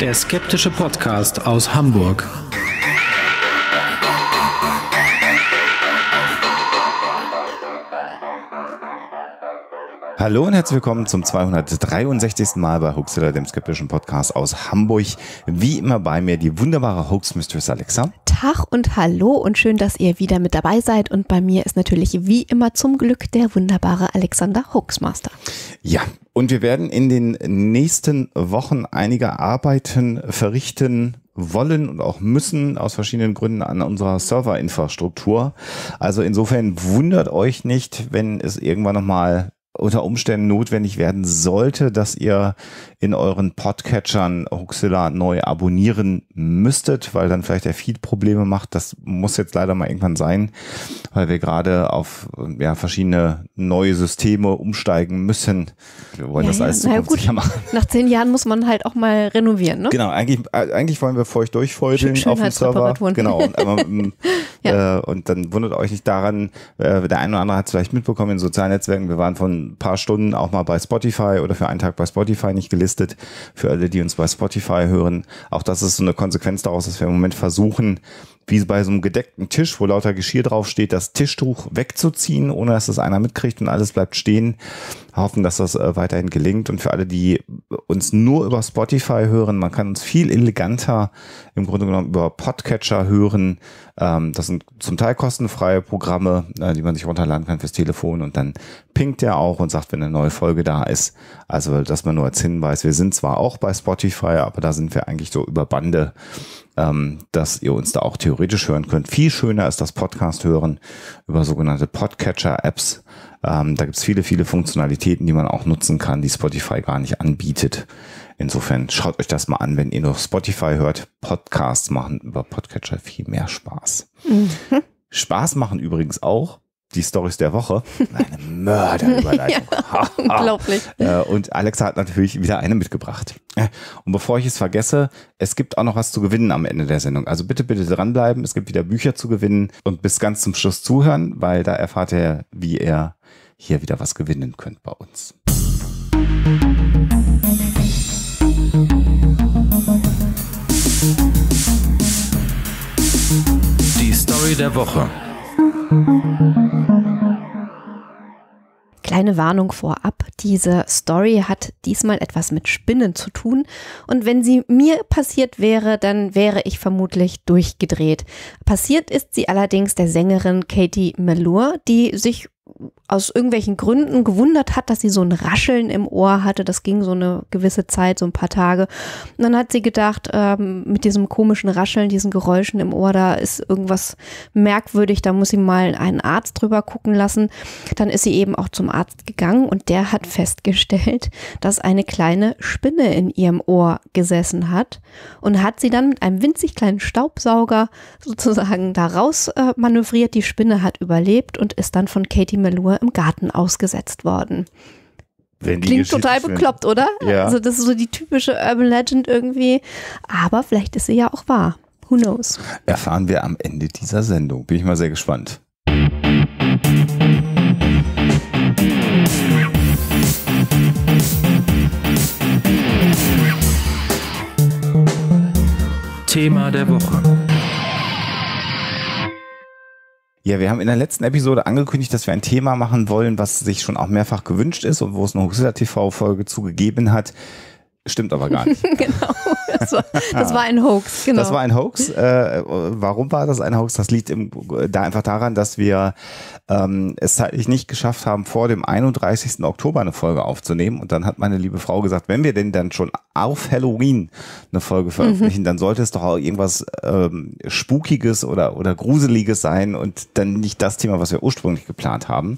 Der skeptische Podcast aus Hamburg. Hallo und herzlich willkommen zum 263. Mal bei Hoaxilla, dem skeptischen Podcast aus Hamburg. Wie immer bei mir die wunderbare Hoax Mistress Alexa. Tag und Hallo und schön, dass ihr wieder mit dabei seid. Und bei mir ist natürlich wie immer zum Glück der wunderbare Alexander Hoaxmaster. Ja, und wir werden in den nächsten Wochen einige Arbeiten verrichten wollen und auch müssen aus verschiedenen Gründen an unserer Serverinfrastruktur. Also insofern wundert euch nicht, wenn es irgendwann nochmal unter Umständen notwendig werden sollte, dass ihr in euren Podcatchern Huxilla neu abonnieren müsstet, weil dann vielleicht der Feed Probleme macht. Das muss jetzt leider mal irgendwann sein, weil wir gerade auf ja, verschiedene neue Systeme umsteigen müssen. Wir wollen ja, das alles ja. gut. machen. Nach zehn Jahren muss man halt auch mal renovieren. Ne? Genau, eigentlich, eigentlich wollen wir feucht durchfeudeln Schön, auf dem Server. Genau. Und, ähm, ja. Äh, und dann wundert euch nicht daran, äh, der eine oder andere hat es vielleicht mitbekommen in sozialen Netzwerken. Wir waren vor ein paar Stunden auch mal bei Spotify oder für einen Tag bei Spotify nicht gelistet gelistet für alle, die uns bei Spotify hören. Auch das ist so eine Konsequenz daraus, dass wir im Moment versuchen, wie bei so einem gedeckten Tisch, wo lauter Geschirr draufsteht, das Tischtuch wegzuziehen, ohne dass das einer mitkriegt und alles bleibt stehen. Hoffen, dass das äh, weiterhin gelingt. Und für alle, die uns nur über Spotify hören, man kann uns viel eleganter im Grunde genommen über Podcatcher hören. Ähm, das sind zum Teil kostenfreie Programme, äh, die man sich runterladen kann fürs Telefon und dann pinkt der auch und sagt, wenn eine neue Folge da ist. Also, dass man nur als Hinweis, wir sind zwar auch bei Spotify, aber da sind wir eigentlich so über Bande ähm, dass ihr uns da auch theoretisch hören könnt. Viel schöner ist das Podcast hören über sogenannte Podcatcher-Apps. Ähm, da gibt es viele, viele Funktionalitäten, die man auch nutzen kann, die Spotify gar nicht anbietet. Insofern schaut euch das mal an, wenn ihr noch Spotify hört. Podcasts machen über Podcatcher viel mehr Spaß. Mhm. Spaß machen übrigens auch die Stories der Woche. Eine Mörderüberleitung. ja, unglaublich. Äh, und Alexa hat natürlich wieder eine mitgebracht. Äh, und bevor ich es vergesse, es gibt auch noch was zu gewinnen am Ende der Sendung. Also bitte, bitte dranbleiben. Es gibt wieder Bücher zu gewinnen und bis ganz zum Schluss zuhören, weil da erfahrt ihr, wie ihr hier wieder was gewinnen könnt bei uns. Die Story der Woche. Kleine Warnung vorab, diese Story hat diesmal etwas mit Spinnen zu tun und wenn sie mir passiert wäre, dann wäre ich vermutlich durchgedreht. Passiert ist sie allerdings der Sängerin Katie Melur, die sich aus irgendwelchen Gründen gewundert hat, dass sie so ein Rascheln im Ohr hatte. Das ging so eine gewisse Zeit, so ein paar Tage. Und dann hat sie gedacht, ähm, mit diesem komischen Rascheln, diesen Geräuschen im Ohr, da ist irgendwas merkwürdig, da muss sie mal einen Arzt drüber gucken lassen. Dann ist sie eben auch zum Arzt gegangen und der hat festgestellt, dass eine kleine Spinne in ihrem Ohr gesessen hat und hat sie dann mit einem winzig kleinen Staubsauger sozusagen da raus äh, manövriert. Die Spinne hat überlebt und ist dann von Katie Melua im Garten ausgesetzt worden. Klingt total bekloppt, oder? Ja. Also das ist so die typische Urban Legend irgendwie. Aber vielleicht ist sie ja auch wahr. Who knows? Erfahren wir am Ende dieser Sendung. Bin ich mal sehr gespannt. Thema der Woche. Ja, wir haben in der letzten Episode angekündigt, dass wir ein Thema machen wollen, was sich schon auch mehrfach gewünscht ist und wo es eine Huxilla TV-Folge zugegeben hat. Stimmt aber gar nicht. genau das, war, das, war, ein Hoax, genau. Das war ein Hoax. Äh, warum war das ein Hoax? Das liegt im, da einfach daran, dass wir ähm, es zeitlich nicht geschafft haben, vor dem 31. Oktober eine Folge aufzunehmen. Und dann hat meine liebe Frau gesagt, wenn wir denn dann schon auf Halloween eine Folge veröffentlichen, mhm. dann sollte es doch auch irgendwas ähm, Spukiges oder, oder Gruseliges sein und dann nicht das Thema, was wir ursprünglich geplant haben.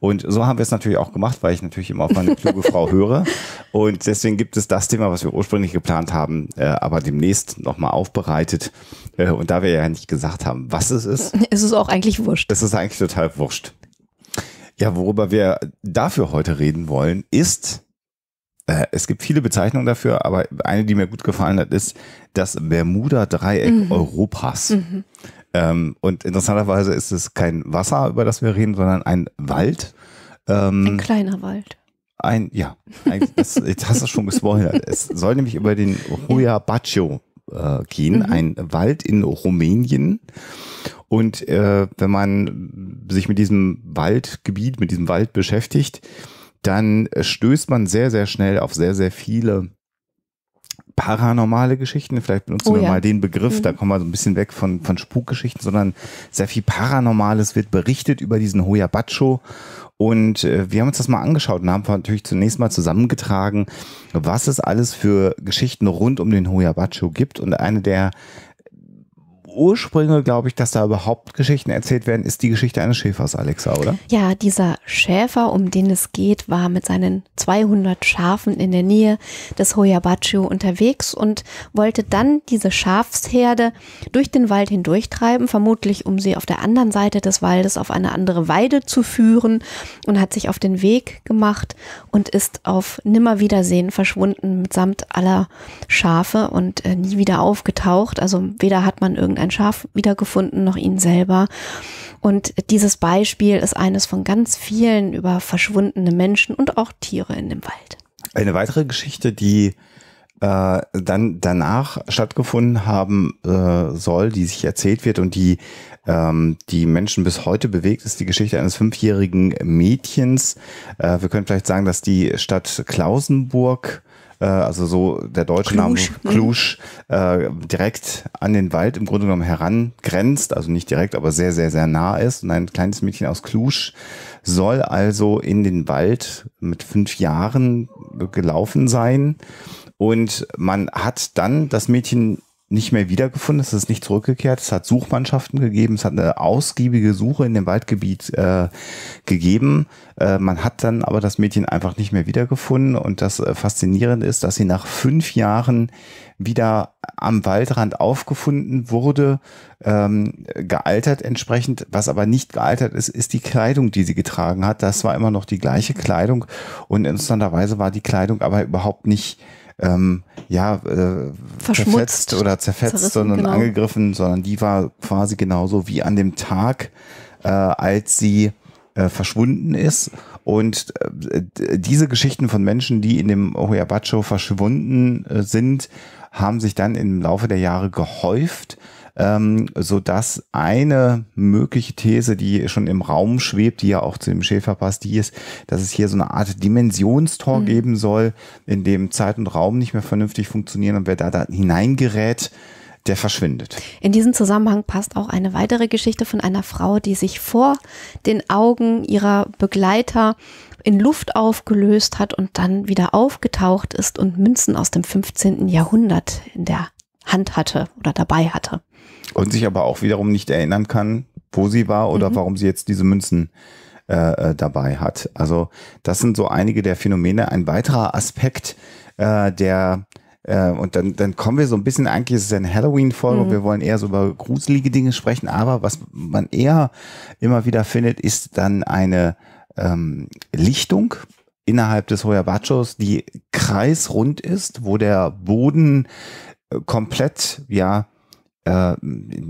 Und so haben wir es natürlich auch gemacht, weil ich natürlich immer auf meine kluge Frau höre. Und deswegen gibt es das Thema, was wir ursprünglich geplant haben, äh, aber demnächst nochmal aufbereitet. Äh, und da wir ja nicht gesagt haben, was es ist. Es ist auch eigentlich wurscht. Es ist eigentlich total wurscht. Ja, worüber wir dafür heute reden wollen, ist, äh, es gibt viele Bezeichnungen dafür, aber eine, die mir gut gefallen hat, ist das Bermuda-Dreieck mhm. Europas. Mhm. Ähm, und interessanterweise ist es kein Wasser, über das wir reden, sondern ein Wald. Ähm, ein kleiner Wald. Ein, ja, ein, das, jetzt hast du schon gespoilert. Es soll nämlich über den Hoya Baccio äh, gehen, mhm. ein Wald in Rumänien. Und äh, wenn man sich mit diesem Waldgebiet, mit diesem Wald beschäftigt, dann stößt man sehr, sehr schnell auf sehr, sehr viele paranormale Geschichten. Vielleicht benutzen oh, wir ja. mal den Begriff, mhm. da kommen wir so ein bisschen weg von, von Spukgeschichten, sondern sehr viel Paranormales wird berichtet über diesen Hoyabacho. Und äh, wir haben uns das mal angeschaut und haben natürlich zunächst mal zusammengetragen, was es alles für Geschichten rund um den Hoyabacho gibt. Und eine der Ursprünge, glaube ich, dass da überhaupt Geschichten erzählt werden, ist die Geschichte eines Schäfers, Alexa, oder? Ja, dieser Schäfer, um den es geht, war mit seinen 200 Schafen in der Nähe des Hoyabachio unterwegs und wollte dann diese Schafsherde durch den Wald hindurchtreiben, vermutlich um sie auf der anderen Seite des Waldes auf eine andere Weide zu führen und hat sich auf den Weg gemacht und ist auf Nimmerwiedersehen verschwunden mitsamt aller Schafe und äh, nie wieder aufgetaucht. Also weder hat man irgendein ein Schaf wiedergefunden, noch ihn selber. Und dieses Beispiel ist eines von ganz vielen über verschwundene Menschen und auch Tiere in dem Wald. Eine weitere Geschichte, die äh, dann danach stattgefunden haben äh, soll, die sich erzählt wird und die ähm, die Menschen bis heute bewegt, ist die Geschichte eines fünfjährigen Mädchens. Äh, wir können vielleicht sagen, dass die Stadt Klausenburg äh, also so der deutsche Name Cluj, ne? äh, direkt an den Wald im Grunde genommen herangrenzt, also nicht direkt, aber sehr, sehr, sehr nah ist. Und ein kleines Mädchen aus Cluj soll also in den Wald mit fünf Jahren gelaufen sein. Und man hat dann das Mädchen nicht mehr wiedergefunden, es ist nicht zurückgekehrt, es hat Suchmannschaften gegeben, es hat eine ausgiebige Suche in dem Waldgebiet äh, gegeben. Äh, man hat dann aber das Mädchen einfach nicht mehr wiedergefunden und das äh, faszinierend ist, dass sie nach fünf Jahren wieder am Waldrand aufgefunden wurde, ähm, gealtert entsprechend. Was aber nicht gealtert ist, ist die Kleidung, die sie getragen hat. Das war immer noch die gleiche Kleidung und interessanterweise war die Kleidung aber überhaupt nicht ähm, ja, äh, zerfetzt oder zerfetzt, sondern genau. angegriffen, sondern die war quasi genauso wie an dem Tag, äh, als sie äh, verschwunden ist. Und äh, diese Geschichten von Menschen, die in dem Ohuyabacho verschwunden äh, sind, haben sich dann im Laufe der Jahre gehäuft ähm, dass eine mögliche These, die schon im Raum schwebt, die ja auch zu dem Schäfer passt, die ist, dass es hier so eine Art Dimensionstor mhm. geben soll, in dem Zeit und Raum nicht mehr vernünftig funktionieren und wer da, da hineingerät, der verschwindet. In diesem Zusammenhang passt auch eine weitere Geschichte von einer Frau, die sich vor den Augen ihrer Begleiter in Luft aufgelöst hat und dann wieder aufgetaucht ist und Münzen aus dem 15. Jahrhundert in der Hand hatte oder dabei hatte. Und sich aber auch wiederum nicht erinnern kann, wo sie war oder mhm. warum sie jetzt diese Münzen äh, äh, dabei hat. Also das sind so einige der Phänomene. Ein weiterer Aspekt, äh, der äh, und dann, dann kommen wir so ein bisschen, eigentlich ist es eine Halloween-Folge, mhm. wir wollen eher so über gruselige Dinge sprechen, aber was man eher immer wieder findet, ist dann eine ähm, Lichtung innerhalb des Hoyabachos, die kreisrund ist, wo der Boden äh, komplett, ja, äh,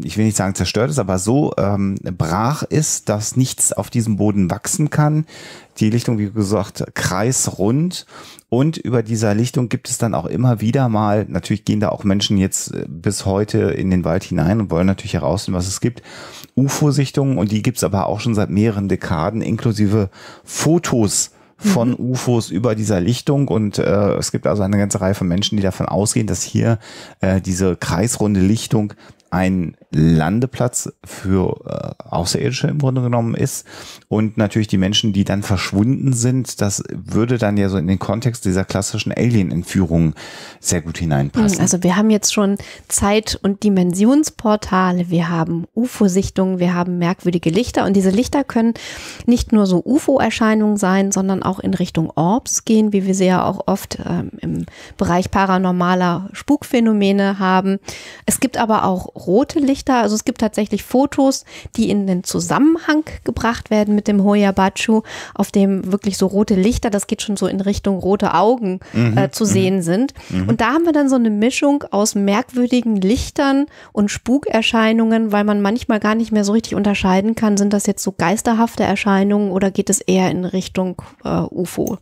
ich will nicht sagen zerstört ist, aber so ähm, brach ist, dass nichts auf diesem Boden wachsen kann. Die Lichtung, wie gesagt, kreisrund. Und über dieser Lichtung gibt es dann auch immer wieder mal, natürlich gehen da auch Menschen jetzt äh, bis heute in den Wald hinein und wollen natürlich herausfinden, was es gibt. UFO-Sichtungen und die gibt es aber auch schon seit mehreren Dekaden, inklusive Fotos von mhm. UFOs über dieser Lichtung und äh, es gibt also eine ganze Reihe von Menschen, die davon ausgehen, dass hier äh, diese kreisrunde Lichtung ein Landeplatz für äh, Außerirdische im Grunde genommen ist. Und natürlich die Menschen, die dann verschwunden sind, das würde dann ja so in den Kontext dieser klassischen Alien-Entführung sehr gut hineinpassen. Hm, also wir haben jetzt schon Zeit- und Dimensionsportale, wir haben UFO-Sichtungen, wir haben merkwürdige Lichter und diese Lichter können nicht nur so UFO-Erscheinungen sein, sondern auch in Richtung Orbs gehen, wie wir sie ja auch oft ähm, im Bereich paranormaler Spukphänomene haben. Es gibt aber auch rote Lichter. Also es gibt tatsächlich Fotos, die in den Zusammenhang gebracht werden mit dem Hoyabachu, auf dem wirklich so rote Lichter, das geht schon so in Richtung rote Augen mhm. äh, zu mhm. sehen mhm. sind. Mhm. Und da haben wir dann so eine Mischung aus merkwürdigen Lichtern und Spukerscheinungen, weil man manchmal gar nicht mehr so richtig unterscheiden kann, sind das jetzt so geisterhafte Erscheinungen oder geht es eher in Richtung äh, UFO?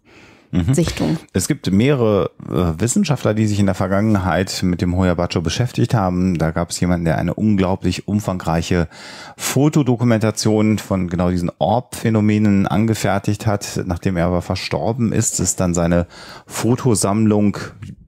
Mhm. Sichtung. Es gibt mehrere äh, Wissenschaftler, die sich in der Vergangenheit mit dem Hoyabacho beschäftigt haben. Da gab es jemanden, der eine unglaublich umfangreiche Fotodokumentation von genau diesen Orb-Phänomenen angefertigt hat. Nachdem er aber verstorben ist, ist dann seine Fotosammlung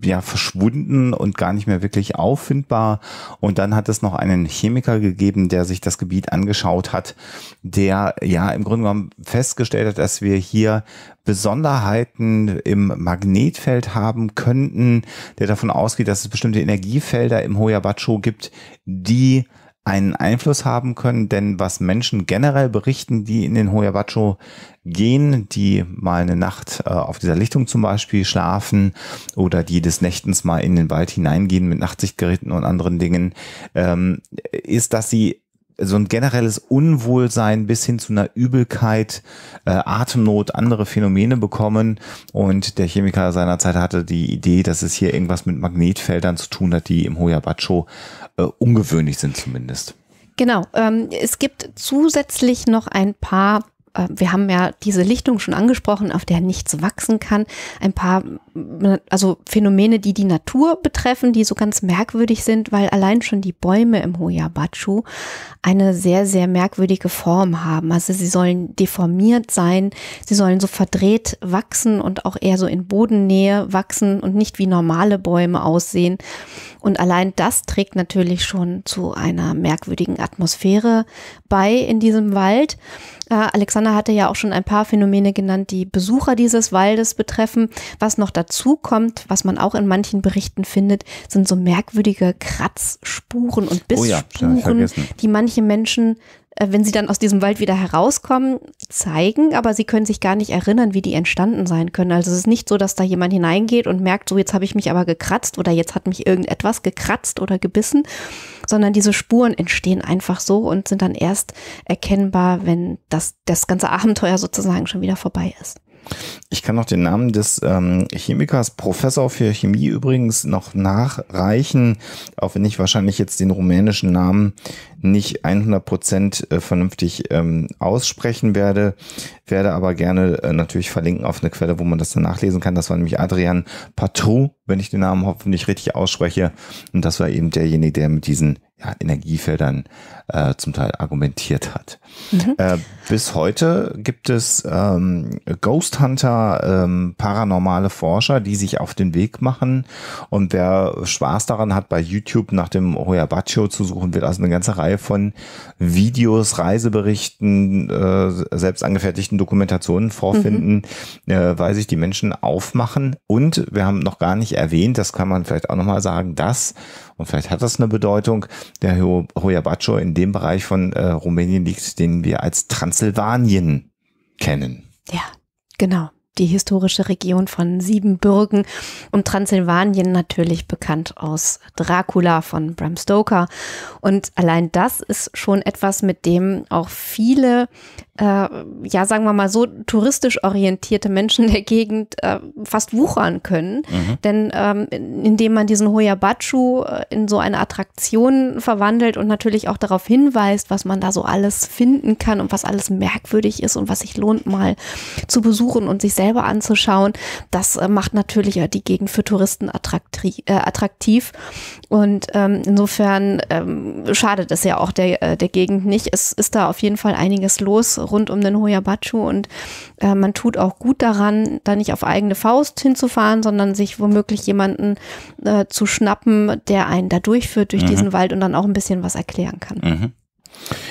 ja verschwunden und gar nicht mehr wirklich auffindbar. Und dann hat es noch einen Chemiker gegeben, der sich das Gebiet angeschaut hat, der ja im Grunde genommen festgestellt hat, dass wir hier Besonderheiten im Magnetfeld haben könnten, der davon ausgeht, dass es bestimmte Energiefelder im Hoyabacho gibt, die einen Einfluss haben können, denn was Menschen generell berichten, die in den Hoyabacho gehen, die mal eine Nacht äh, auf dieser Lichtung zum Beispiel schlafen oder die des Nächtens mal in den Wald hineingehen mit Nachtsichtgeräten und anderen Dingen, ähm, ist, dass sie so ein generelles Unwohlsein bis hin zu einer Übelkeit, äh, Atemnot, andere Phänomene bekommen. Und der Chemiker seinerzeit hatte die Idee, dass es hier irgendwas mit Magnetfeldern zu tun hat, die im Hoyabacho äh, ungewöhnlich sind zumindest. Genau. Ähm, es gibt zusätzlich noch ein paar äh, wir haben ja diese Lichtung schon angesprochen, auf der nichts wachsen kann. Ein paar, also Phänomene, die die Natur betreffen, die so ganz merkwürdig sind, weil allein schon die Bäume im Hoyabachu eine sehr, sehr merkwürdige Form haben. Also sie sollen deformiert sein, sie sollen so verdreht wachsen und auch eher so in Bodennähe wachsen und nicht wie normale Bäume aussehen. Und allein das trägt natürlich schon zu einer merkwürdigen Atmosphäre bei in diesem Wald. Äh, Alexander hatte ja auch schon ein paar Phänomene genannt, die Besucher dieses Waldes betreffen. Was noch dazu kommt, was man auch in manchen Berichten findet, sind so merkwürdige Kratzspuren und Bissspuren, oh ja, die manche Menschen äh, wenn sie dann aus diesem Wald wieder herauskommen, zeigen, aber sie können sich gar nicht erinnern, wie die entstanden sein können. Also es ist nicht so, dass da jemand hineingeht und merkt, so jetzt habe ich mich aber gekratzt oder jetzt hat mich irgendetwas gekratzt oder gebissen, sondern diese Spuren entstehen einfach so und sind dann erst erkennbar, wenn das, das ganze Abenteuer sozusagen schon wieder vorbei ist. Ich kann noch den Namen des ähm, Chemikers, Professor für Chemie übrigens, noch nachreichen, auch wenn ich wahrscheinlich jetzt den rumänischen Namen nicht 100% äh, vernünftig ähm, aussprechen werde, werde aber gerne äh, natürlich verlinken auf eine Quelle, wo man das dann nachlesen kann. Das war nämlich Adrian Patrou, wenn ich den Namen hoffentlich richtig ausspreche. Und das war eben derjenige, der mit diesen ja, Energiefeldern äh, zum Teil argumentiert hat. Mhm. Äh, bis heute gibt es ähm, Ghost Hunter, ähm, paranormale Forscher, die sich auf den Weg machen. Und wer Spaß daran hat, bei YouTube nach dem Hoyabacho zu suchen, wird also eine ganze Reihe von Videos, Reiseberichten, äh, selbst angefertigten Dokumentationen vorfinden, mhm. äh, weil sich die Menschen aufmachen. Und wir haben noch gar nicht erwähnt, das kann man vielleicht auch nochmal sagen, dass und vielleicht hat das eine Bedeutung. Der Hoyabacho in dem Bereich von äh, Rumänien liegt, den wir als Transsilvanien kennen. Ja, genau die historische Region von Siebenbürgen und Transsilvanien natürlich bekannt aus Dracula von Bram Stoker. Und allein das ist schon etwas, mit dem auch viele, äh, ja sagen wir mal so, touristisch orientierte Menschen der Gegend äh, fast wuchern können. Mhm. Denn ähm, indem man diesen Hoyabachu äh, in so eine Attraktion verwandelt und natürlich auch darauf hinweist, was man da so alles finden kann und was alles merkwürdig ist und was sich lohnt mal zu besuchen und sich selbst selber anzuschauen. Das äh, macht natürlich ja äh, die Gegend für Touristen attraktiv. Äh, attraktiv. Und ähm, insofern ähm, schadet es ja auch der, äh, der Gegend nicht. Es ist da auf jeden Fall einiges los rund um den Hoyabachu und äh, man tut auch gut daran, da nicht auf eigene Faust hinzufahren, sondern sich womöglich jemanden äh, zu schnappen, der einen da durchführt durch mhm. diesen Wald und dann auch ein bisschen was erklären kann. Mhm.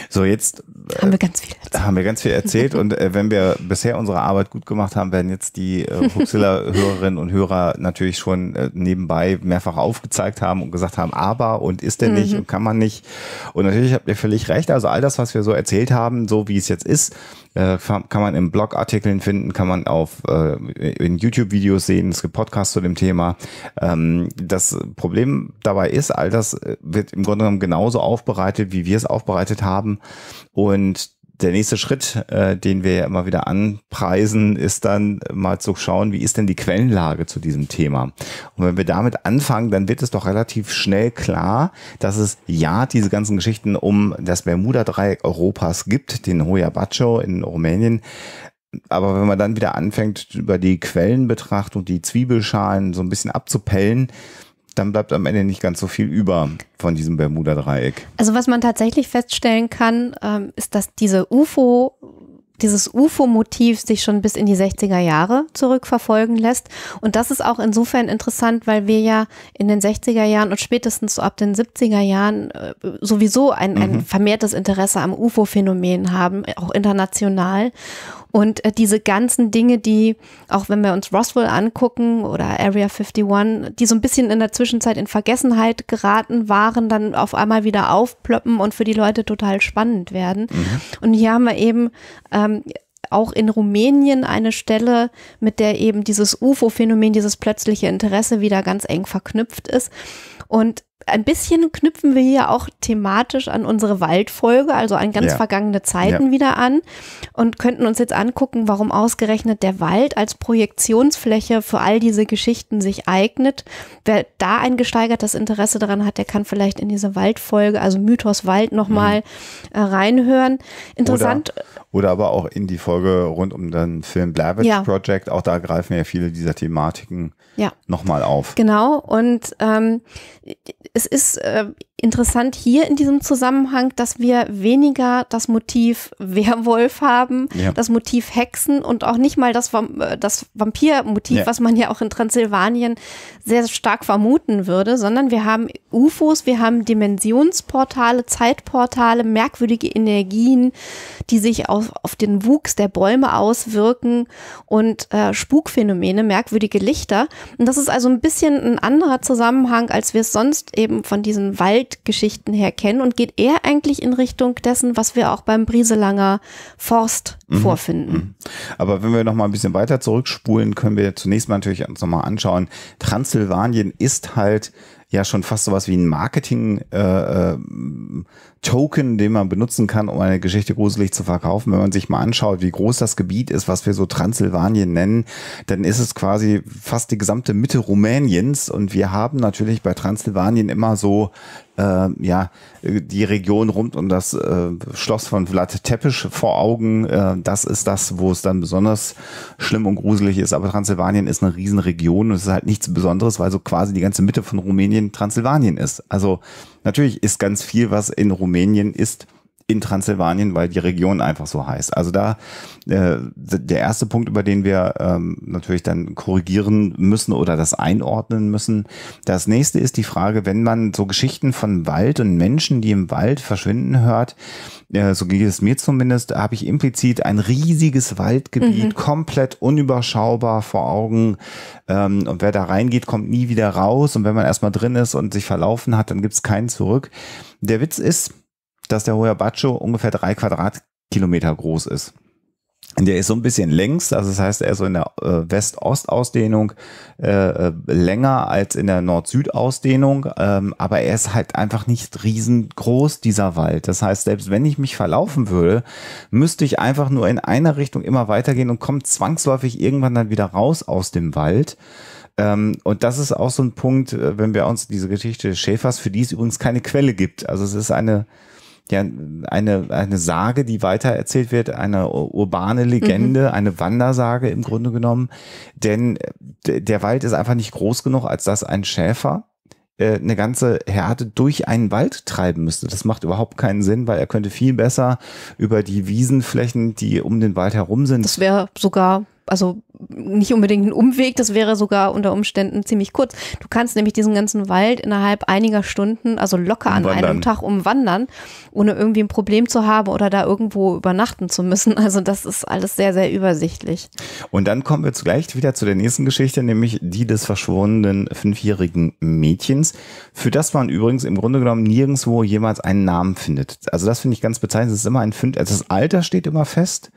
So, jetzt haben wir ganz viel erzählt. Haben wir ganz viel erzählt und äh, wenn wir bisher unsere Arbeit gut gemacht haben, werden jetzt die äh, Huxilla-Hörerinnen und Hörer natürlich schon äh, nebenbei mehrfach aufgezeigt haben und gesagt haben, aber und ist denn nicht mhm. und kann man nicht. Und natürlich habt ihr völlig recht. Also all das, was wir so erzählt haben, so wie es jetzt ist, äh, kann man im Blogartikeln finden, kann man auf äh, in YouTube-Videos sehen, es gibt Podcasts zu dem Thema. Ähm, das Problem dabei ist, all das äh, wird im Grunde genommen genauso aufbereitet, wie wir es aufbereitet haben. Und der nächste Schritt, äh, den wir ja immer wieder anpreisen, ist dann mal zu schauen, wie ist denn die Quellenlage zu diesem Thema. Und wenn wir damit anfangen, dann wird es doch relativ schnell klar, dass es ja diese ganzen Geschichten um das Bermuda-Dreieck Europas gibt, den Hoya Baccio in Rumänien, aber wenn man dann wieder anfängt, über die Quellenbetrachtung, die Zwiebelschalen so ein bisschen abzupellen, dann bleibt am Ende nicht ganz so viel über von diesem Bermuda-Dreieck. Also was man tatsächlich feststellen kann, ähm, ist, dass diese UFO dieses UFO-Motiv sich schon bis in die 60er Jahre zurückverfolgen lässt. Und das ist auch insofern interessant, weil wir ja in den 60er Jahren und spätestens so ab den 70er Jahren äh, sowieso ein, mhm. ein vermehrtes Interesse am UFO-Phänomen haben, auch international. Und äh, diese ganzen Dinge, die, auch wenn wir uns Roswell angucken oder Area 51, die so ein bisschen in der Zwischenzeit in Vergessenheit geraten waren, dann auf einmal wieder aufplöppen und für die Leute total spannend werden. Mhm. Und hier haben wir eben ähm, auch in Rumänien eine Stelle, mit der eben dieses UFO-Phänomen, dieses plötzliche Interesse wieder ganz eng verknüpft ist. Und ein bisschen knüpfen wir hier auch thematisch an unsere Waldfolge, also an ganz ja. vergangene Zeiten ja. wieder an und könnten uns jetzt angucken, warum ausgerechnet der Wald als Projektionsfläche für all diese Geschichten sich eignet. Wer da ein gesteigertes Interesse daran hat, der kann vielleicht in diese Waldfolge, also Mythos Wald, nochmal mhm. Äh, reinhören. Interessant. Oder, oder, aber auch in die Folge rund um den Film Blavich ja. Project. Auch da greifen ja viele dieser Thematiken ja. nochmal auf. Genau. Und ähm, es ist, äh, Interessant hier in diesem Zusammenhang, dass wir weniger das Motiv Werwolf haben, ja. das Motiv Hexen und auch nicht mal das, äh, das Vampir-Motiv, ja. was man ja auch in Transsilvanien sehr stark vermuten würde, sondern wir haben UFOs, wir haben Dimensionsportale, Zeitportale, merkwürdige Energien, die sich auf, auf den Wuchs der Bäume auswirken und äh, Spukphänomene, merkwürdige Lichter. Und das ist also ein bisschen ein anderer Zusammenhang, als wir es sonst eben von diesen Wald Feldgeschichten her kennen und geht eher eigentlich in Richtung dessen, was wir auch beim Brieselanger Forst mhm. vorfinden. Mhm. Aber wenn wir nochmal ein bisschen weiter zurückspulen, können wir zunächst mal natürlich uns nochmal anschauen. Transsilvanien ist halt ja schon fast sowas wie ein Marketing äh, äh Token, den man benutzen kann, um eine Geschichte gruselig zu verkaufen. Wenn man sich mal anschaut, wie groß das Gebiet ist, was wir so Transsilvanien nennen, dann ist es quasi fast die gesamte Mitte Rumäniens. Und wir haben natürlich bei Transsilvanien immer so äh, ja, die Region rund um das äh, Schloss von Vlad Tepisch vor Augen. Äh, das ist das, wo es dann besonders schlimm und gruselig ist. Aber Transsilvanien ist eine Riesenregion und es ist halt nichts Besonderes, weil so quasi die ganze Mitte von Rumänien Transsilvanien ist. Also Natürlich ist ganz viel, was in Rumänien ist, in Transsilvanien, weil die Region einfach so heißt. Also da äh, der erste Punkt, über den wir ähm, natürlich dann korrigieren müssen oder das einordnen müssen. Das nächste ist die Frage, wenn man so Geschichten von Wald und Menschen, die im Wald verschwinden hört, äh, so geht es mir zumindest, habe ich implizit ein riesiges Waldgebiet, mhm. komplett unüberschaubar vor Augen. Ähm, und wer da reingeht, kommt nie wieder raus. Und wenn man erstmal drin ist und sich verlaufen hat, dann gibt es keinen zurück. Der Witz ist, dass der Hoyabacho ungefähr drei Quadratkilometer groß ist. Der ist so ein bisschen längs, also das heißt, er ist so in der äh, West-Ost-Ausdehnung äh, äh, länger als in der Nord-Süd-Ausdehnung, ähm, aber er ist halt einfach nicht riesengroß, dieser Wald. Das heißt, selbst wenn ich mich verlaufen würde, müsste ich einfach nur in einer Richtung immer weitergehen und komme zwangsläufig irgendwann dann wieder raus aus dem Wald ähm, und das ist auch so ein Punkt, äh, wenn wir uns diese Geschichte Schäfers, für die es übrigens keine Quelle gibt. Also es ist eine ja, eine, eine Sage, die weitererzählt wird, eine urbane Legende, mhm. eine Wandersage im Grunde genommen. Denn äh, der Wald ist einfach nicht groß genug, als dass ein Schäfer äh, eine ganze Herde durch einen Wald treiben müsste. Das macht überhaupt keinen Sinn, weil er könnte viel besser über die Wiesenflächen, die um den Wald herum sind. Das wäre sogar also nicht unbedingt ein Umweg, das wäre sogar unter Umständen ziemlich kurz. Du kannst nämlich diesen ganzen Wald innerhalb einiger Stunden, also locker an einem Tag umwandern, ohne irgendwie ein Problem zu haben oder da irgendwo übernachten zu müssen. Also das ist alles sehr, sehr übersichtlich. Und dann kommen wir gleich wieder zu der nächsten Geschichte, nämlich die des verschwundenen fünfjährigen Mädchens, für das man übrigens im Grunde genommen nirgendwo jemals einen Namen findet. Also das finde ich ganz bezeichnend. Es ist immer ein Fünf, also das Alter steht immer fest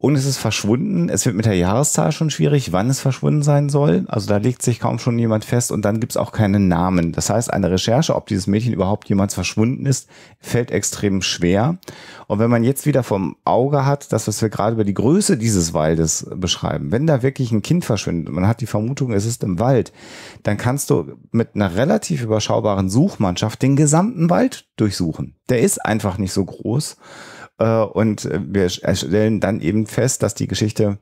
und es ist verschwunden. Es wird mit der Jahreszahl schon schwierig, wann es verschwunden sein soll. Also da legt sich kaum schon jemand fest und dann gibt es auch keinen Namen. Das heißt, eine Recherche, ob dieses Mädchen überhaupt jemals verschwunden ist, fällt extrem schwer. Und wenn man jetzt wieder vom Auge hat, das, was wir gerade über die Größe dieses Waldes beschreiben, wenn da wirklich ein Kind verschwindet, man hat die Vermutung, es ist im Wald, dann kannst du mit einer relativ überschaubaren Suchmannschaft den gesamten Wald durchsuchen. Der ist einfach nicht so groß. Äh, und äh, wir äh, stellen dann eben fest, dass die Geschichte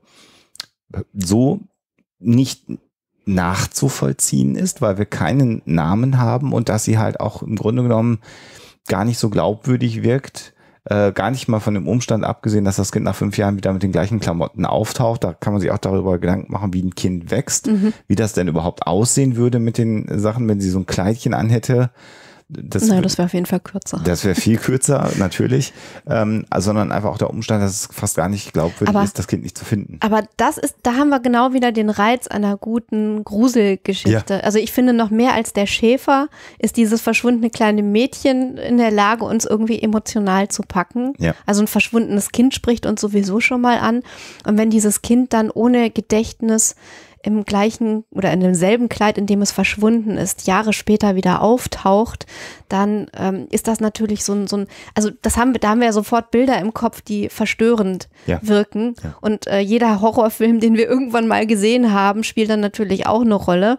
so nicht nachzuvollziehen ist, weil wir keinen Namen haben und dass sie halt auch im Grunde genommen gar nicht so glaubwürdig wirkt. Äh, gar nicht mal von dem Umstand abgesehen, dass das Kind nach fünf Jahren wieder mit den gleichen Klamotten auftaucht. Da kann man sich auch darüber Gedanken machen, wie ein Kind wächst, mhm. wie das denn überhaupt aussehen würde mit den Sachen, wenn sie so ein Kleidchen anhätte. Das, naja, das wäre auf jeden Fall kürzer. Das wäre viel kürzer, natürlich. Ähm, also, sondern einfach auch der Umstand, dass es fast gar nicht glaubwürdig aber, ist, das Kind nicht zu finden. Aber das ist, da haben wir genau wieder den Reiz einer guten Gruselgeschichte. Ja. Also ich finde noch mehr als der Schäfer ist dieses verschwundene kleine Mädchen in der Lage, uns irgendwie emotional zu packen. Ja. Also ein verschwundenes Kind spricht uns sowieso schon mal an. Und wenn dieses Kind dann ohne Gedächtnis im gleichen oder in demselben Kleid, in dem es verschwunden ist, Jahre später wieder auftaucht, dann ähm, ist das natürlich so ein, so ein, also das haben wir, da haben wir ja sofort Bilder im Kopf, die verstörend ja. wirken. Ja. Und äh, jeder Horrorfilm, den wir irgendwann mal gesehen haben, spielt dann natürlich auch eine Rolle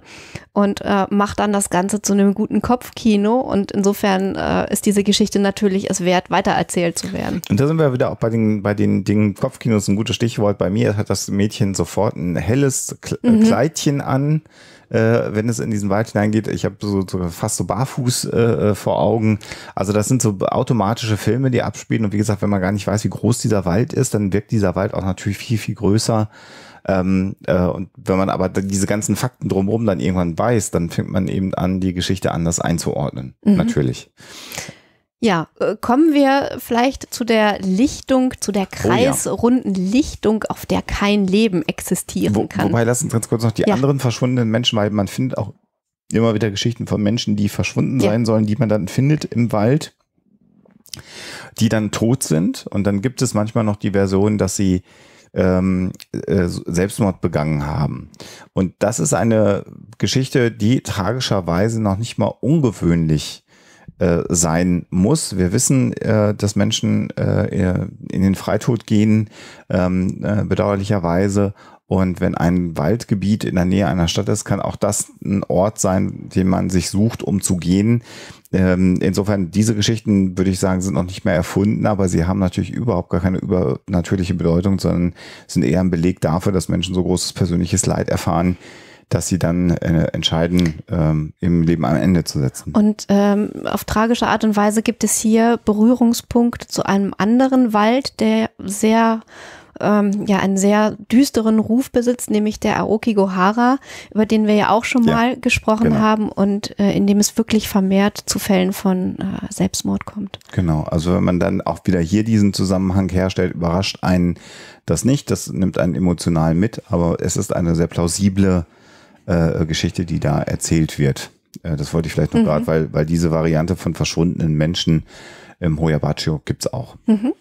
und äh, macht dann das Ganze zu einem guten Kopfkino. Und insofern äh, ist diese Geschichte natürlich es wert, weitererzählt zu werden. Und da sind wir wieder auch bei den, bei den Dingen, Kopfkino ist ein gutes Stichwort. Bei mir hat das Mädchen sofort ein helles, äh, mhm. Kleidchen an, äh, wenn es in diesen Wald hineingeht. Ich habe so, so, fast so barfuß äh, äh, vor Augen. Also das sind so automatische Filme, die abspielen. Und wie gesagt, wenn man gar nicht weiß, wie groß dieser Wald ist, dann wirkt dieser Wald auch natürlich viel, viel größer. Ähm, äh, und wenn man aber diese ganzen Fakten drumherum dann irgendwann weiß, dann fängt man eben an, die Geschichte anders einzuordnen. Mhm. Natürlich. Ja, äh, kommen wir vielleicht zu der Lichtung, zu der oh kreisrunden Lichtung, auf der kein Leben existieren Wo, kann. Wobei, lassen Sie uns kurz noch die ja. anderen verschwundenen Menschen, weil man findet auch immer wieder Geschichten von Menschen, die verschwunden ja. sein sollen, die man dann findet im Wald, die dann tot sind. Und dann gibt es manchmal noch die Version, dass sie ähm, äh, Selbstmord begangen haben. Und das ist eine Geschichte, die tragischerweise noch nicht mal ungewöhnlich ist. Äh, sein muss. Wir wissen, äh, dass Menschen äh, in den Freitod gehen, ähm, äh, bedauerlicherweise. Und wenn ein Waldgebiet in der Nähe einer Stadt ist, kann auch das ein Ort sein, den man sich sucht, um zu gehen. Ähm, insofern, diese Geschichten, würde ich sagen, sind noch nicht mehr erfunden, aber sie haben natürlich überhaupt gar keine übernatürliche Bedeutung, sondern sind eher ein Beleg dafür, dass Menschen so großes persönliches Leid erfahren, dass sie dann äh, entscheiden, ähm, im Leben ein Ende zu setzen. Und ähm, auf tragische Art und Weise gibt es hier Berührungspunkt zu einem anderen Wald, der sehr ähm, ja einen sehr düsteren Ruf besitzt, nämlich der Aoki Gohara, über den wir ja auch schon ja, mal gesprochen genau. haben und äh, in dem es wirklich vermehrt zu Fällen von äh, Selbstmord kommt. Genau, also wenn man dann auch wieder hier diesen Zusammenhang herstellt, überrascht einen das nicht, das nimmt einen emotional mit, aber es ist eine sehr plausible äh, Geschichte, die da erzählt wird. Äh, das wollte ich vielleicht noch mhm. gerade, weil, weil diese Variante von verschwundenen Menschen im Hoyabachio gibt's auch. Mhm.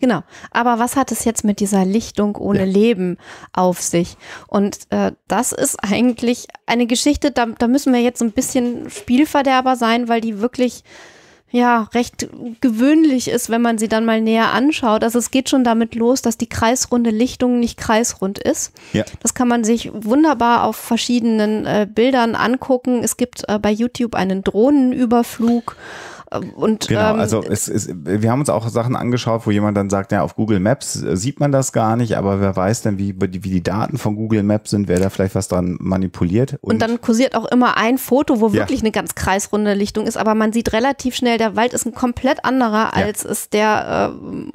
Genau. Aber was hat es jetzt mit dieser Lichtung ohne ja. Leben auf sich? Und äh, das ist eigentlich eine Geschichte, da, da müssen wir jetzt so ein bisschen Spielverderber sein, weil die wirklich ja, recht gewöhnlich ist, wenn man sie dann mal näher anschaut. Also es geht schon damit los, dass die kreisrunde Lichtung nicht kreisrund ist. Ja. Das kann man sich wunderbar auf verschiedenen äh, Bildern angucken. Es gibt äh, bei YouTube einen Drohnenüberflug. Und, genau, ähm, also es, es, wir haben uns auch Sachen angeschaut, wo jemand dann sagt, ja, auf Google Maps äh, sieht man das gar nicht, aber wer weiß denn, wie, wie die Daten von Google Maps sind, wer da vielleicht was dran manipuliert. Und, und dann kursiert auch immer ein Foto, wo ja. wirklich eine ganz kreisrunde Lichtung ist, aber man sieht relativ schnell, der Wald ist ein komplett anderer, als ja. es der,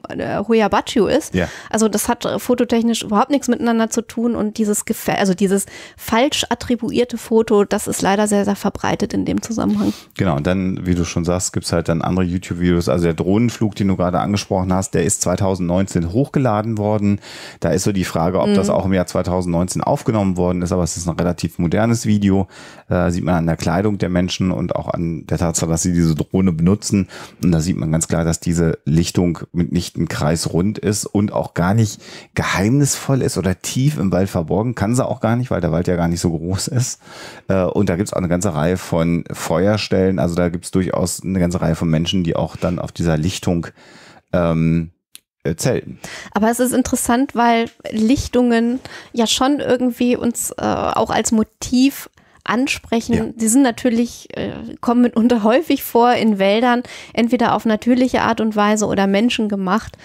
äh, der Hoyabachiu ist. Ja. Also das hat äh, fototechnisch überhaupt nichts miteinander zu tun und dieses also dieses falsch attribuierte Foto, das ist leider sehr, sehr verbreitet in dem Zusammenhang. Genau, und dann, wie du schon sagst, gibt gibt es halt dann andere YouTube-Videos. Also der Drohnenflug, den du gerade angesprochen hast, der ist 2019 hochgeladen worden. Da ist so die Frage, ob mhm. das auch im Jahr 2019 aufgenommen worden ist, aber es ist ein relativ modernes Video. Äh, sieht man an der Kleidung der Menschen und auch an der Tatsache, dass sie diese Drohne benutzen. Und da sieht man ganz klar, dass diese Lichtung mitnichten kreisrund ist und auch gar nicht geheimnisvoll ist oder tief im Wald verborgen. Kann sie auch gar nicht, weil der Wald ja gar nicht so groß ist. Äh, und da gibt es auch eine ganze Reihe von Feuerstellen. Also da gibt es durchaus eine ganze ganze Reihe von Menschen, die auch dann auf dieser Lichtung ähm, äh, Zelten. Aber es ist interessant, weil Lichtungen ja schon irgendwie uns äh, auch als Motiv ansprechen. Ja. Die sind natürlich, äh, kommen mitunter häufig vor in Wäldern, entweder auf natürliche Art und Weise oder menschengemacht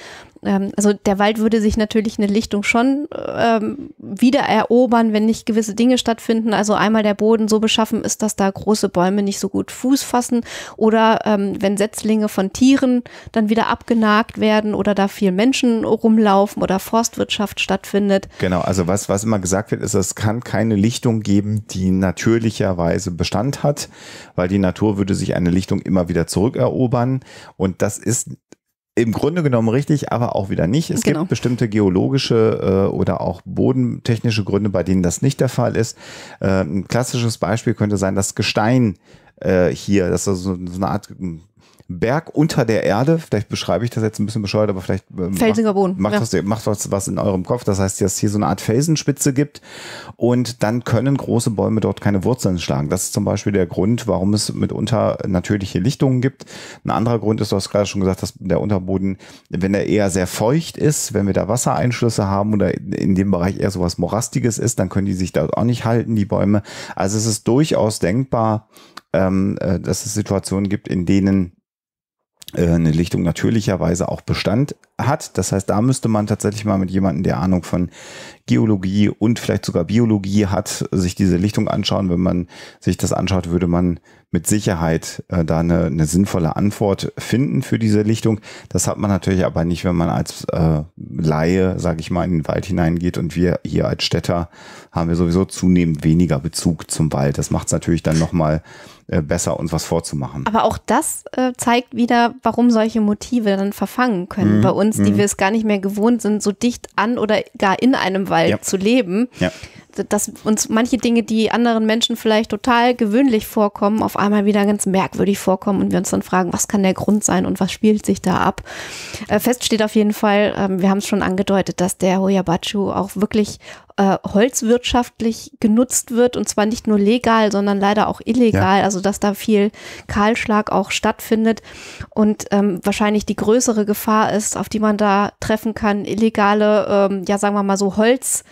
ähm, also der Wald würde sich natürlich eine Lichtung schon ähm, wieder erobern, wenn nicht gewisse Dinge stattfinden. Also einmal der Boden so beschaffen ist, dass da große Bäume nicht so gut Fuß fassen oder ähm, wenn Setzlinge von Tieren dann wieder abgenagt werden oder da viel Menschen rumlaufen oder Forstwirtschaft stattfindet. Genau, also was, was immer gesagt wird, ist, es kann keine Lichtung geben, die natürlicherweise Bestand hat, weil die Natur würde sich eine Lichtung immer wieder zurückerobern und das ist im Grunde genommen richtig, aber auch wieder nicht. Es genau. gibt bestimmte geologische äh, oder auch bodentechnische Gründe, bei denen das nicht der Fall ist. Äh, ein klassisches Beispiel könnte sein, dass Gestein äh, hier, dass so, so eine Art Berg unter der Erde. Vielleicht beschreibe ich das jetzt ein bisschen bescheuert, aber vielleicht ähm, Felsinger Boden. Macht, ja. was, macht was, was in eurem Kopf. Das heißt, dass es hier so eine Art Felsenspitze gibt und dann können große Bäume dort keine Wurzeln schlagen. Das ist zum Beispiel der Grund, warum es mitunter natürliche Lichtungen gibt. Ein anderer Grund ist, du hast gerade schon gesagt, dass der Unterboden, wenn er eher sehr feucht ist, wenn wir da Wassereinschlüsse haben oder in dem Bereich eher sowas Morastiges ist, dann können die sich da auch nicht halten, die Bäume. Also es ist durchaus denkbar, ähm, äh, dass es Situationen gibt, in denen äh, eine Lichtung natürlicherweise auch Bestand hat. Das heißt, da müsste man tatsächlich mal mit jemandem, der Ahnung von Geologie und vielleicht sogar Biologie hat, sich diese Lichtung anschauen. Wenn man sich das anschaut, würde man mit Sicherheit äh, da eine, eine, sinnvolle Antwort finden für diese Lichtung. Das hat man natürlich aber nicht, wenn man als äh, Laie, sage ich mal, in den Wald hineingeht. Und wir hier als Städter haben wir sowieso zunehmend weniger Bezug zum Wald. Das macht es natürlich dann nochmal mal äh, besser uns was vorzumachen. Aber auch das äh, zeigt wieder, warum solche Motive dann verfangen können. Mhm. Bei uns, die mhm. wir es gar nicht mehr gewohnt sind, so dicht an oder gar in einem Wald ja. zu leben. Ja. Dass uns manche Dinge, die anderen Menschen vielleicht total gewöhnlich vorkommen, auf einmal wieder ganz merkwürdig vorkommen und wir uns dann fragen, was kann der Grund sein und was spielt sich da ab? Äh, fest steht auf jeden Fall, ähm, wir haben es schon angedeutet, dass der Hoyabachu auch wirklich äh, holzwirtschaftlich genutzt wird und zwar nicht nur legal, sondern leider auch illegal, ja. also dass da viel Kahlschlag auch stattfindet und ähm, wahrscheinlich die größere Gefahr ist, auf die man da treffen kann, illegale, ähm, ja sagen wir mal so Holz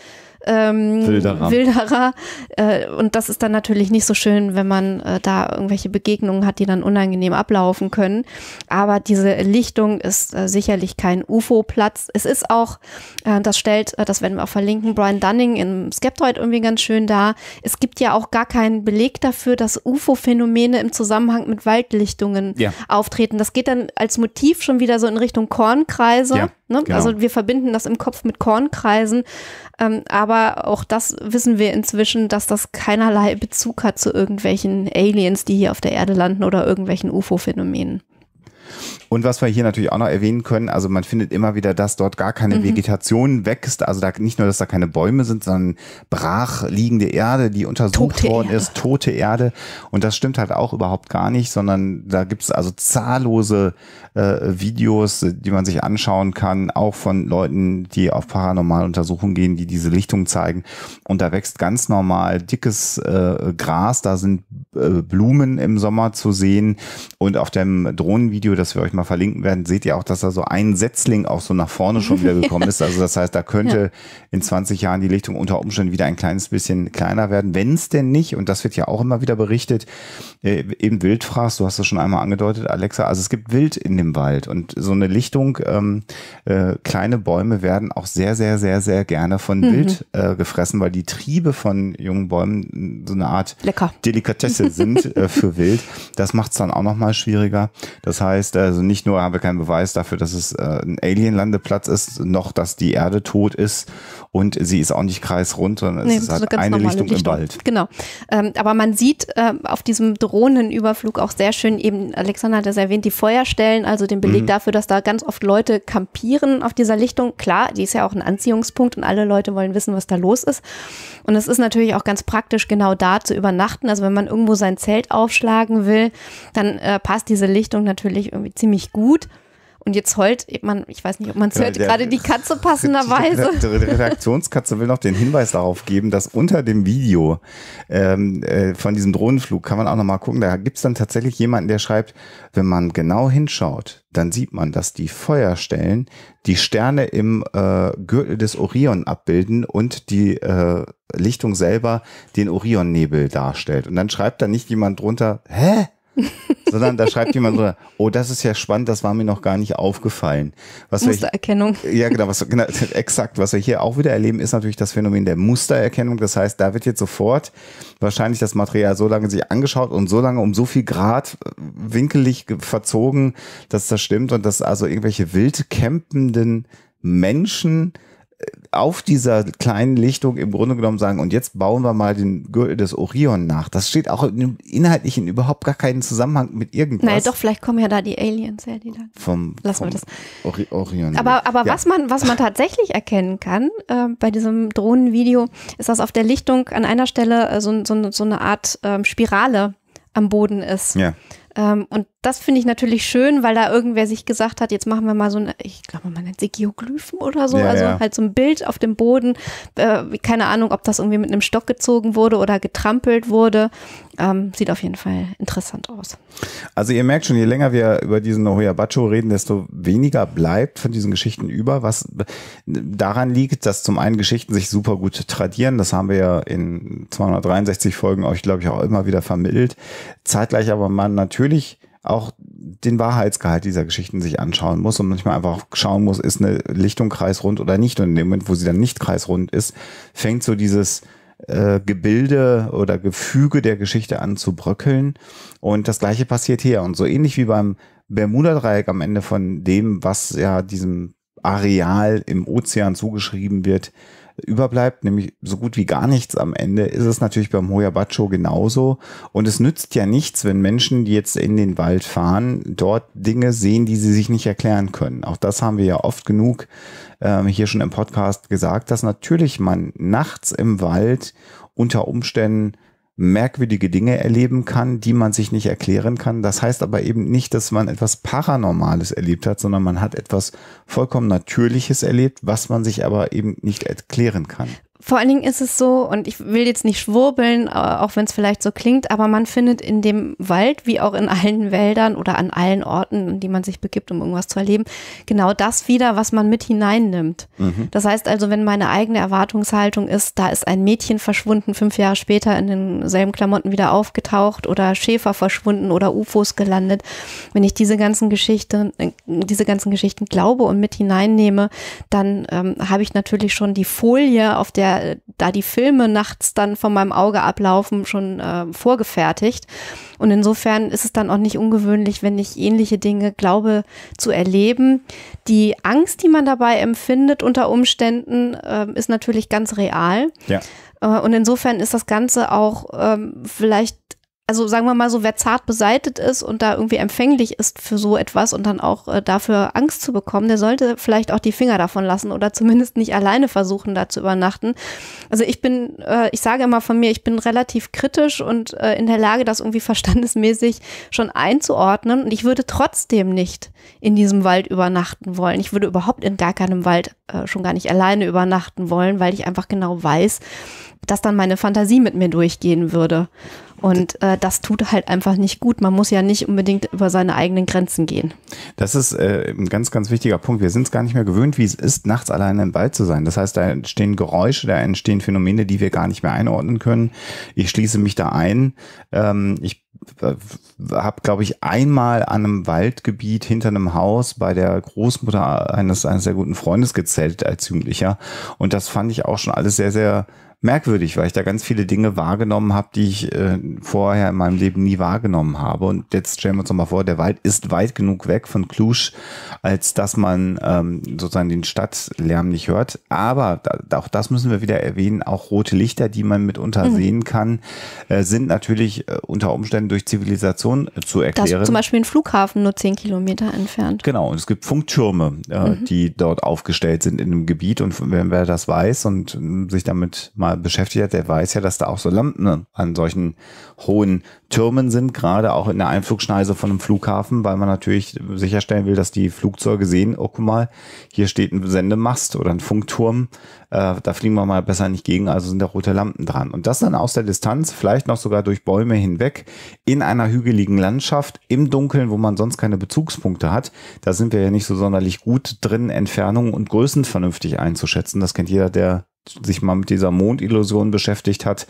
ähm, Wilderer. Wilderer. Äh, und das ist dann natürlich nicht so schön, wenn man äh, da irgendwelche Begegnungen hat, die dann unangenehm ablaufen können. Aber diese Lichtung ist äh, sicherlich kein UFO-Platz. Es ist auch, äh, das stellt, äh, das werden wir auch verlinken, Brian Dunning im Skeptoid irgendwie ganz schön da. Es gibt ja auch gar keinen Beleg dafür, dass UFO-Phänomene im Zusammenhang mit Waldlichtungen ja. auftreten. Das geht dann als Motiv schon wieder so in Richtung Kornkreise. Ja. Ne? Genau. Also wir verbinden das im Kopf mit Kornkreisen, ähm, aber auch das wissen wir inzwischen, dass das keinerlei Bezug hat zu irgendwelchen Aliens, die hier auf der Erde landen oder irgendwelchen UFO-Phänomenen. Und was wir hier natürlich auch noch erwähnen können, also man findet immer wieder, dass dort gar keine mhm. Vegetation wächst. Also da nicht nur, dass da keine Bäume sind, sondern brachliegende Erde, die untersucht tote worden Erde. ist, tote Erde. Und das stimmt halt auch überhaupt gar nicht, sondern da gibt es also zahllose äh, Videos, die man sich anschauen kann, auch von Leuten, die auf paranormale Untersuchungen gehen, die diese Lichtung zeigen. Und da wächst ganz normal dickes äh, Gras, da sind äh, Blumen im Sommer zu sehen. Und auf dem Drohnenvideo das wir euch mal verlinken werden, seht ihr auch, dass da so ein Setzling auch so nach vorne schon wieder gekommen ist. Also das heißt, da könnte ja. in 20 Jahren die Lichtung unter Umständen wieder ein kleines bisschen kleiner werden, wenn es denn nicht, und das wird ja auch immer wieder berichtet, äh, eben Wildfraß, du hast das schon einmal angedeutet, Alexa, also es gibt Wild in dem Wald und so eine Lichtung, ähm, äh, kleine Bäume werden auch sehr, sehr, sehr, sehr gerne von mhm. Wild äh, gefressen, weil die Triebe von jungen Bäumen so eine Art Lecker. Delikatesse sind äh, für Wild. Das macht es dann auch nochmal schwieriger. Das heißt, heißt also nicht nur haben wir keinen Beweis dafür, dass es äh, ein Alien-Landeplatz ist, noch dass die Erde tot ist und sie ist auch nicht kreisrund, sondern nee, es ist halt eine, eine Lichtung, Lichtung, im Wald. Genau. Ähm, aber man sieht äh, auf diesem Drohnenüberflug auch sehr schön eben, Alexander hat das erwähnt, die Feuerstellen, also den Beleg mhm. dafür, dass da ganz oft Leute kampieren auf dieser Lichtung. Klar, die ist ja auch ein Anziehungspunkt und alle Leute wollen wissen, was da los ist. Und es ist natürlich auch ganz praktisch, genau da zu übernachten. Also wenn man irgendwo sein Zelt aufschlagen will, dann äh, passt diese Lichtung natürlich irgendwie ziemlich gut. Und jetzt heult man, ich weiß nicht, ob man es hört, der, gerade die Katze passenderweise. Die, die Redaktionskatze will noch den Hinweis darauf geben, dass unter dem Video ähm, äh, von diesem Drohnenflug kann man auch nochmal gucken, da gibt es dann tatsächlich jemanden, der schreibt, wenn man genau hinschaut, dann sieht man, dass die Feuerstellen die Sterne im äh, Gürtel des Orion abbilden und die äh, Lichtung selber den Orionnebel darstellt. Und dann schreibt da nicht jemand drunter, hä? sondern da schreibt jemand so, oh, das ist ja spannend, das war mir noch gar nicht aufgefallen. Was Mustererkennung. Wir, ja, genau, was, genau, exakt. Was wir hier auch wieder erleben, ist natürlich das Phänomen der Mustererkennung. Das heißt, da wird jetzt sofort wahrscheinlich das Material so lange sich angeschaut und so lange um so viel Grad äh, winkelig verzogen, dass das stimmt und dass also irgendwelche wild campenden Menschen auf dieser kleinen Lichtung im Grunde genommen sagen, und jetzt bauen wir mal den Gürtel des Orion nach. Das steht auch inhaltlich in überhaupt gar keinen Zusammenhang mit irgendwas. Nein, doch, vielleicht kommen ja da die Aliens her, die dann. Vom, Lassen vom das. Ori Orion. Aber, aber ja. was, man, was man tatsächlich erkennen kann äh, bei diesem Drohnenvideo, ist, dass auf der Lichtung an einer Stelle äh, so, so, so, eine Art ähm, Spirale am Boden ist. Ja. Ähm, und das finde ich natürlich schön, weil da irgendwer sich gesagt hat, jetzt machen wir mal so ein, ich glaube, man nennt sie Geoglyphen oder so, ja, also ja. halt so ein Bild auf dem Boden. Äh, keine Ahnung, ob das irgendwie mit einem Stock gezogen wurde oder getrampelt wurde. Ähm, sieht auf jeden Fall interessant aus. Also ihr merkt schon, je länger wir über diesen Oyabacho reden, desto weniger bleibt von diesen Geschichten über, was daran liegt, dass zum einen Geschichten sich super gut tradieren, das haben wir ja in 263 Folgen euch, glaube ich, auch immer wieder vermittelt. Zeitgleich aber man natürlich auch den Wahrheitsgehalt dieser Geschichten sich anschauen muss und manchmal einfach schauen muss, ist eine Lichtung kreisrund oder nicht. Und in dem Moment, wo sie dann nicht kreisrund ist, fängt so dieses äh, Gebilde oder Gefüge der Geschichte an zu bröckeln. Und das gleiche passiert hier. Und so ähnlich wie beim Bermuda-Dreieck am Ende von dem, was ja diesem Areal im Ozean zugeschrieben wird, überbleibt, nämlich so gut wie gar nichts am Ende, ist es natürlich beim Hoyabacho genauso. Und es nützt ja nichts, wenn Menschen, die jetzt in den Wald fahren, dort Dinge sehen, die sie sich nicht erklären können. Auch das haben wir ja oft genug ähm, hier schon im Podcast gesagt, dass natürlich man nachts im Wald unter Umständen merkwürdige Dinge erleben kann, die man sich nicht erklären kann. Das heißt aber eben nicht, dass man etwas Paranormales erlebt hat, sondern man hat etwas vollkommen Natürliches erlebt, was man sich aber eben nicht erklären kann vor allen Dingen ist es so, und ich will jetzt nicht schwurbeln, äh, auch wenn es vielleicht so klingt, aber man findet in dem Wald, wie auch in allen Wäldern oder an allen Orten, in die man sich begibt, um irgendwas zu erleben, genau das wieder, was man mit hineinnimmt. Mhm. Das heißt also, wenn meine eigene Erwartungshaltung ist, da ist ein Mädchen verschwunden, fünf Jahre später in denselben Klamotten wieder aufgetaucht oder Schäfer verschwunden oder UFOs gelandet, wenn ich diese ganzen Geschichten, äh, diese ganzen Geschichten glaube und mit hineinnehme, dann ähm, habe ich natürlich schon die Folie, auf der der, äh, da die Filme nachts dann von meinem Auge ablaufen, schon äh, vorgefertigt. Und insofern ist es dann auch nicht ungewöhnlich, wenn ich ähnliche Dinge glaube zu erleben. Die Angst, die man dabei empfindet unter Umständen, äh, ist natürlich ganz real. Ja. Äh, und insofern ist das Ganze auch ähm, vielleicht also sagen wir mal so, wer zart beseitet ist und da irgendwie empfänglich ist für so etwas und dann auch äh, dafür Angst zu bekommen, der sollte vielleicht auch die Finger davon lassen oder zumindest nicht alleine versuchen, da zu übernachten. Also ich bin, äh, ich sage immer von mir, ich bin relativ kritisch und äh, in der Lage, das irgendwie verstandesmäßig schon einzuordnen. Und ich würde trotzdem nicht in diesem Wald übernachten wollen. Ich würde überhaupt in gar keinem Wald äh, schon gar nicht alleine übernachten wollen, weil ich einfach genau weiß, dass dann meine Fantasie mit mir durchgehen würde. Und äh, das tut halt einfach nicht gut. Man muss ja nicht unbedingt über seine eigenen Grenzen gehen. Das ist äh, ein ganz, ganz wichtiger Punkt. Wir sind es gar nicht mehr gewöhnt, wie es ist, nachts alleine im Wald zu sein. Das heißt, da entstehen Geräusche, da entstehen Phänomene, die wir gar nicht mehr einordnen können. Ich schließe mich da ein. Ähm, ich äh, habe, glaube ich, einmal an einem Waldgebiet hinter einem Haus bei der Großmutter eines, eines sehr guten Freundes gezählt als Jugendlicher. Und das fand ich auch schon alles sehr, sehr merkwürdig, weil ich da ganz viele Dinge wahrgenommen habe, die ich äh, vorher in meinem Leben nie wahrgenommen habe. Und jetzt stellen wir uns nochmal vor, der Wald ist weit genug weg von Cluj, als dass man ähm, sozusagen den Stadtlärm nicht hört. Aber da, auch das müssen wir wieder erwähnen, auch rote Lichter, die man mitunter mhm. sehen kann, äh, sind natürlich äh, unter Umständen durch Zivilisation äh, zu erklären. Das zum Beispiel ein Flughafen nur zehn Kilometer entfernt. Genau, und es gibt Funktürme, äh, mhm. die dort aufgestellt sind in einem Gebiet. Und wenn wer das weiß und äh, sich damit mal mal beschäftigt hat, der weiß ja, dass da auch so Lampen an solchen hohen Türmen sind, gerade auch in der Einflugschneise von einem Flughafen, weil man natürlich sicherstellen will, dass die Flugzeuge sehen, oh guck mal, hier steht ein Sendemast oder ein Funkturm, äh, da fliegen wir mal besser nicht gegen, also sind da rote Lampen dran. Und das dann aus der Distanz, vielleicht noch sogar durch Bäume hinweg, in einer hügeligen Landschaft, im Dunkeln, wo man sonst keine Bezugspunkte hat, da sind wir ja nicht so sonderlich gut drin, Entfernungen und Größen vernünftig einzuschätzen. Das kennt jeder, der sich mal mit dieser Mondillusion beschäftigt hat.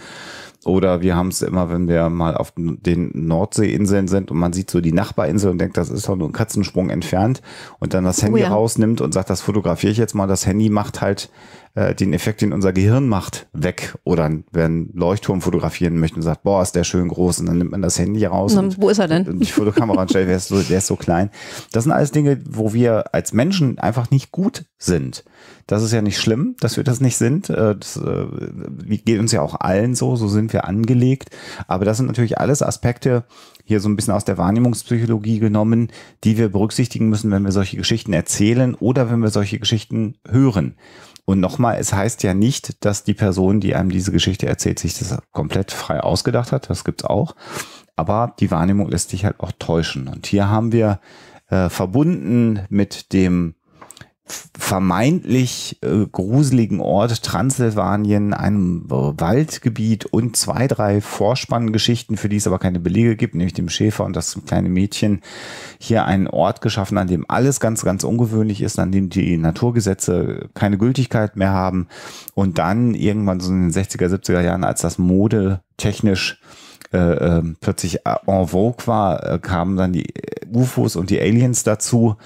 Oder wir haben es immer, wenn wir mal auf den Nordseeinseln sind und man sieht so die Nachbarinsel und denkt, das ist doch nur ein Katzensprung entfernt und dann das oh Handy ja. rausnimmt und sagt, das fotografiere ich jetzt mal. Das Handy macht halt äh, den Effekt, den unser Gehirn macht, weg. Oder wenn Leuchtturm fotografieren möchte und sagt, boah, ist der schön groß, und dann nimmt man das Handy raus. Und, wo ist er denn? Und die Fotokamera anstellt, der ist, so, der ist so klein. Das sind alles Dinge, wo wir als Menschen einfach nicht gut sind. Das ist ja nicht schlimm, dass wir das nicht sind. Äh, das äh, geht uns ja auch allen so, so sind wir angelegt. Aber das sind natürlich alles Aspekte, hier so ein bisschen aus der Wahrnehmungspsychologie genommen, die wir berücksichtigen müssen, wenn wir solche Geschichten erzählen oder wenn wir solche Geschichten hören. Und nochmal, es heißt ja nicht, dass die Person, die einem diese Geschichte erzählt, sich das komplett frei ausgedacht hat. Das gibt's auch. Aber die Wahrnehmung lässt sich halt auch täuschen. Und hier haben wir äh, verbunden mit dem vermeintlich äh, gruseligen Ort Transsilvanien, einem äh, Waldgebiet und zwei, drei Vorspannengeschichten, für die es aber keine Belege gibt, nämlich dem Schäfer und das kleine Mädchen, hier einen Ort geschaffen, an dem alles ganz, ganz ungewöhnlich ist, an dem die Naturgesetze keine Gültigkeit mehr haben. Und dann irgendwann so in den 60er, 70er Jahren, als das Mode technisch äh, ähm, plötzlich en vogue war, äh, kamen dann die äh, UFOs und die Aliens dazu.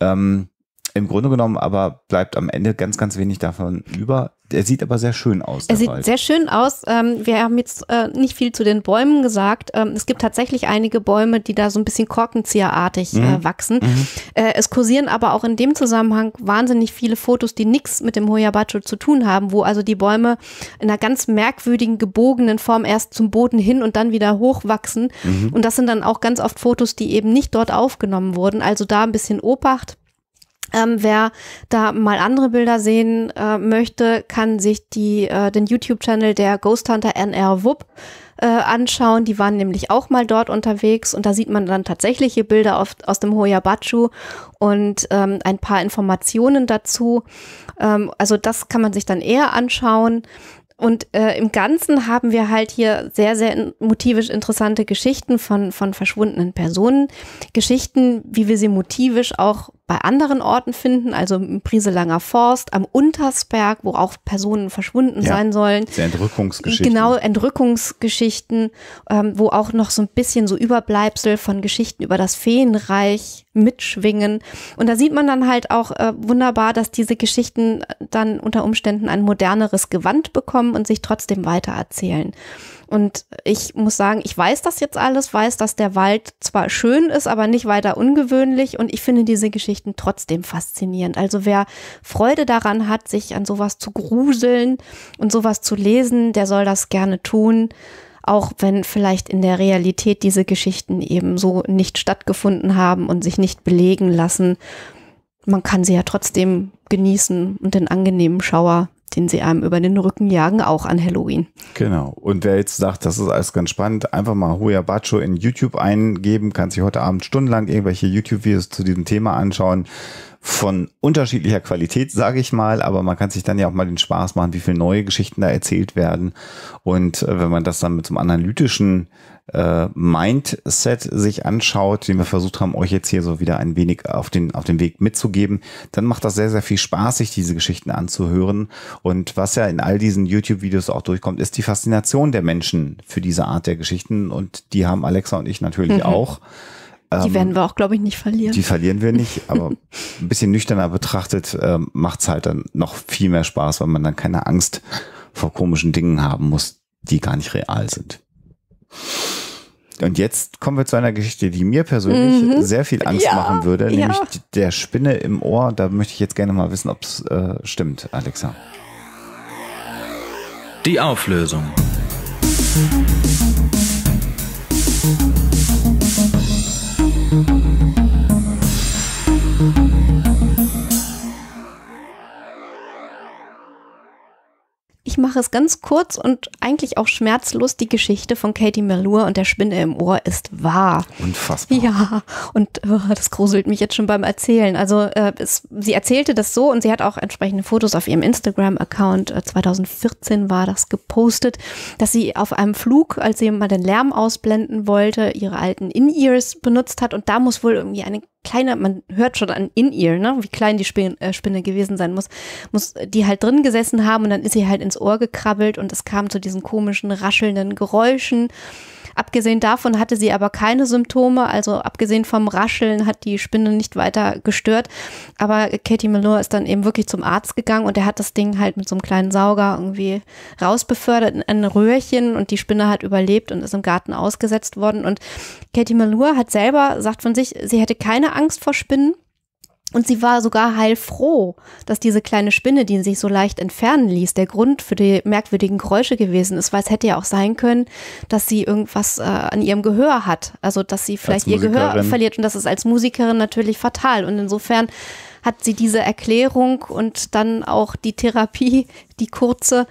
Ähm, im Grunde genommen aber bleibt am Ende ganz, ganz wenig davon über. Er sieht aber sehr schön aus. Er sieht Wald. sehr schön aus. Ähm, wir haben jetzt äh, nicht viel zu den Bäumen gesagt. Ähm, es gibt tatsächlich einige Bäume, die da so ein bisschen korkenzieherartig äh, mhm. wachsen. Mhm. Äh, es kursieren aber auch in dem Zusammenhang wahnsinnig viele Fotos, die nichts mit dem Hoyabacho zu tun haben, wo also die Bäume in einer ganz merkwürdigen, gebogenen Form erst zum Boden hin und dann wieder hochwachsen. Mhm. Und das sind dann auch ganz oft Fotos, die eben nicht dort aufgenommen wurden. Also da ein bisschen Obacht. Ähm, wer da mal andere Bilder sehen äh, möchte, kann sich die, äh, den YouTube-Channel der Ghost Hunter NR Wupp äh, anschauen. Die waren nämlich auch mal dort unterwegs und da sieht man dann tatsächliche Bilder auf, aus dem Hoyabachu und ähm, ein paar Informationen dazu. Ähm, also das kann man sich dann eher anschauen. Und äh, im Ganzen haben wir halt hier sehr, sehr motivisch interessante Geschichten von, von verschwundenen Personen. Geschichten, wie wir sie motivisch auch bei anderen Orten finden, also im Brieselanger Forst, am Untersberg, wo auch Personen verschwunden ja, sein sollen. Entrückungsgeschichten. Genau, Entrückungsgeschichten, ähm, wo auch noch so ein bisschen so Überbleibsel von Geschichten über das Feenreich mitschwingen. Und da sieht man dann halt auch äh, wunderbar, dass diese Geschichten dann unter Umständen ein moderneres Gewand bekommen und sich trotzdem weitererzählen. Und ich muss sagen, ich weiß das jetzt alles, weiß, dass der Wald zwar schön ist, aber nicht weiter ungewöhnlich. Und ich finde diese Geschichten trotzdem faszinierend. Also wer Freude daran hat, sich an sowas zu gruseln und sowas zu lesen, der soll das gerne tun. Auch wenn vielleicht in der Realität diese Geschichten eben so nicht stattgefunden haben und sich nicht belegen lassen. Man kann sie ja trotzdem genießen und den angenehmen Schauer den sie einem über den Rücken jagen, auch an Halloween. Genau. Und wer jetzt sagt, das ist alles ganz spannend, einfach mal Hoya Bacho in YouTube eingeben, kann sich heute Abend stundenlang irgendwelche YouTube-Videos zu diesem Thema anschauen. Von unterschiedlicher Qualität, sage ich mal, aber man kann sich dann ja auch mal den Spaß machen, wie viele neue Geschichten da erzählt werden. Und äh, wenn man das dann mit so einem analytischen äh, Mindset sich anschaut, den wir versucht haben, euch jetzt hier so wieder ein wenig auf den, auf den Weg mitzugeben, dann macht das sehr, sehr viel Spaß, sich diese Geschichten anzuhören. Und was ja in all diesen YouTube-Videos auch durchkommt, ist die Faszination der Menschen für diese Art der Geschichten. Und die haben Alexa und ich natürlich mhm. auch. Die ähm, werden wir auch, glaube ich, nicht verlieren. Die verlieren wir nicht, aber ein bisschen nüchterner betrachtet ähm, macht es halt dann noch viel mehr Spaß, weil man dann keine Angst vor komischen Dingen haben muss, die gar nicht real sind. Und jetzt kommen wir zu einer Geschichte, die mir persönlich mhm. sehr viel Angst ja, machen würde, nämlich ja. der Spinne im Ohr. Da möchte ich jetzt gerne mal wissen, ob es äh, stimmt, Alexa. Die Auflösung. mache es ganz kurz und eigentlich auch schmerzlos. Die Geschichte von Katie Melua und der Spinne im Ohr ist wahr. Unfassbar. Ja, und oh, das gruselt mich jetzt schon beim Erzählen. Also äh, es, sie erzählte das so und sie hat auch entsprechende Fotos auf ihrem Instagram-Account. 2014 äh, war das gepostet, dass sie auf einem Flug, als sie mal den Lärm ausblenden wollte, ihre alten In-Ears benutzt hat und da muss wohl irgendwie eine kleiner, man hört schon an in ihr, ne, wie klein die Spinne, äh, Spinne gewesen sein muss, muss äh, die halt drin gesessen haben und dann ist sie halt ins Ohr gekrabbelt und es kam zu diesen komischen, raschelnden Geräuschen. Abgesehen davon hatte sie aber keine Symptome, also abgesehen vom Rascheln hat die Spinne nicht weiter gestört. Aber Katie Malone ist dann eben wirklich zum Arzt gegangen und er hat das Ding halt mit so einem kleinen Sauger irgendwie rausbefördert in ein Röhrchen und die Spinne hat überlebt und ist im Garten ausgesetzt worden. Und Katie Malure hat selber sagt von sich, sie hätte keine Angst vor Spinnen. Und sie war sogar heilfroh, dass diese kleine Spinne, die sich so leicht entfernen ließ, der Grund für die merkwürdigen Geräusche gewesen ist, weil es hätte ja auch sein können, dass sie irgendwas äh, an ihrem Gehör hat. Also, dass sie vielleicht ihr Gehör verliert. Und das ist als Musikerin natürlich fatal. Und insofern hat sie diese Erklärung und dann auch die Therapie, die kurze,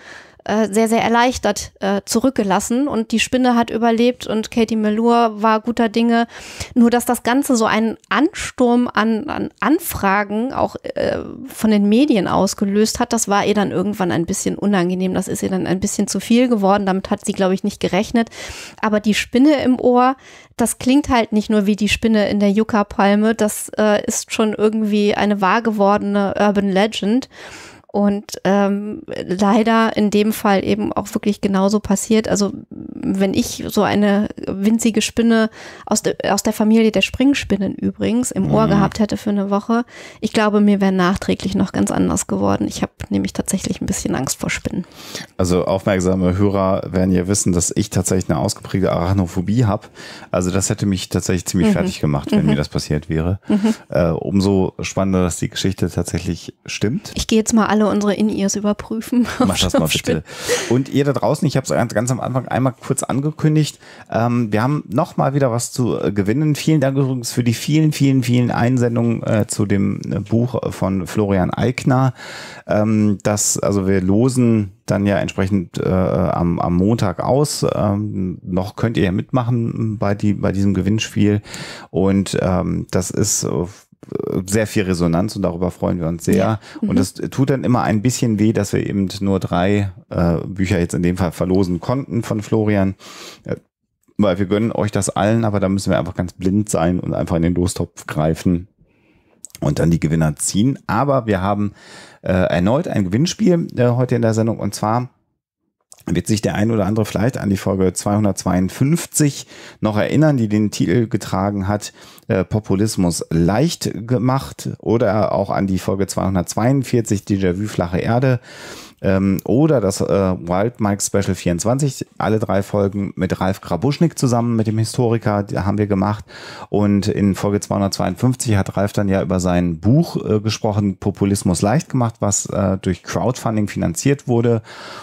äh, sehr, sehr erleichtert äh, zurückgelassen und die Spinne hat überlebt und Katie Melur war guter Dinge. Nur dass das Ganze so einen Ansturm an, an Anfragen auch äh, von den Medien ausgelöst hat, das war ihr dann irgendwann ein bisschen unangenehm. Das ist ihr dann ein bisschen zu viel geworden. Damit hat sie, glaube ich, nicht gerechnet. Aber die Spinne im Ohr, das klingt halt nicht nur wie die Spinne in der Yucca-Palme, das äh, ist schon irgendwie eine wahr gewordene Urban Legend. Und ähm, leider in dem Fall eben auch wirklich genauso passiert. Also wenn ich so eine winzige Spinne aus, de, aus der Familie der Springspinnen übrigens im Ohr mhm. gehabt hätte für eine Woche, ich glaube, mir wäre nachträglich noch ganz anders geworden. Ich habe nämlich tatsächlich ein bisschen Angst vor Spinnen. Also aufmerksame Hörer werden ja wissen, dass ich tatsächlich eine ausgeprägte Arachnophobie habe. Also das hätte mich tatsächlich ziemlich mhm. fertig gemacht, wenn mhm. mir das passiert wäre. Mhm. Äh, umso spannender, dass die Geschichte tatsächlich stimmt. Ich gehe jetzt mal alle alle unsere In-Ears überprüfen. Mach das mal bitte. Und ihr da draußen, ich habe es ganz am Anfang einmal kurz angekündigt, ähm, wir haben nochmal wieder was zu äh, gewinnen. Vielen Dank übrigens für die vielen, vielen, vielen Einsendungen äh, zu dem äh, Buch von Florian Eigner. Ähm, das, also wir losen dann ja entsprechend äh, am, am Montag aus. Ähm, noch könnt ihr ja mitmachen bei, die, bei diesem Gewinnspiel. Und ähm, das ist äh, sehr viel Resonanz und darüber freuen wir uns sehr. Ja. Mhm. Und es tut dann immer ein bisschen weh, dass wir eben nur drei äh, Bücher jetzt in dem Fall verlosen konnten von Florian. Äh, weil wir gönnen euch das allen, aber da müssen wir einfach ganz blind sein und einfach in den Lostopf greifen und dann die Gewinner ziehen. Aber wir haben äh, erneut ein Gewinnspiel äh, heute in der Sendung und zwar wird sich der ein oder andere vielleicht an die Folge 252 noch erinnern, die den Titel getragen hat, äh, Populismus leicht gemacht oder auch an die Folge 242 Déjà-vu flache Erde ähm, oder das äh, Wild Mike Special 24, alle drei Folgen mit Ralf Grabuschnik zusammen, mit dem Historiker, die haben wir gemacht. Und in Folge 252 hat Ralf dann ja über sein Buch äh, gesprochen, Populismus leicht gemacht, was äh, durch Crowdfunding finanziert wurde.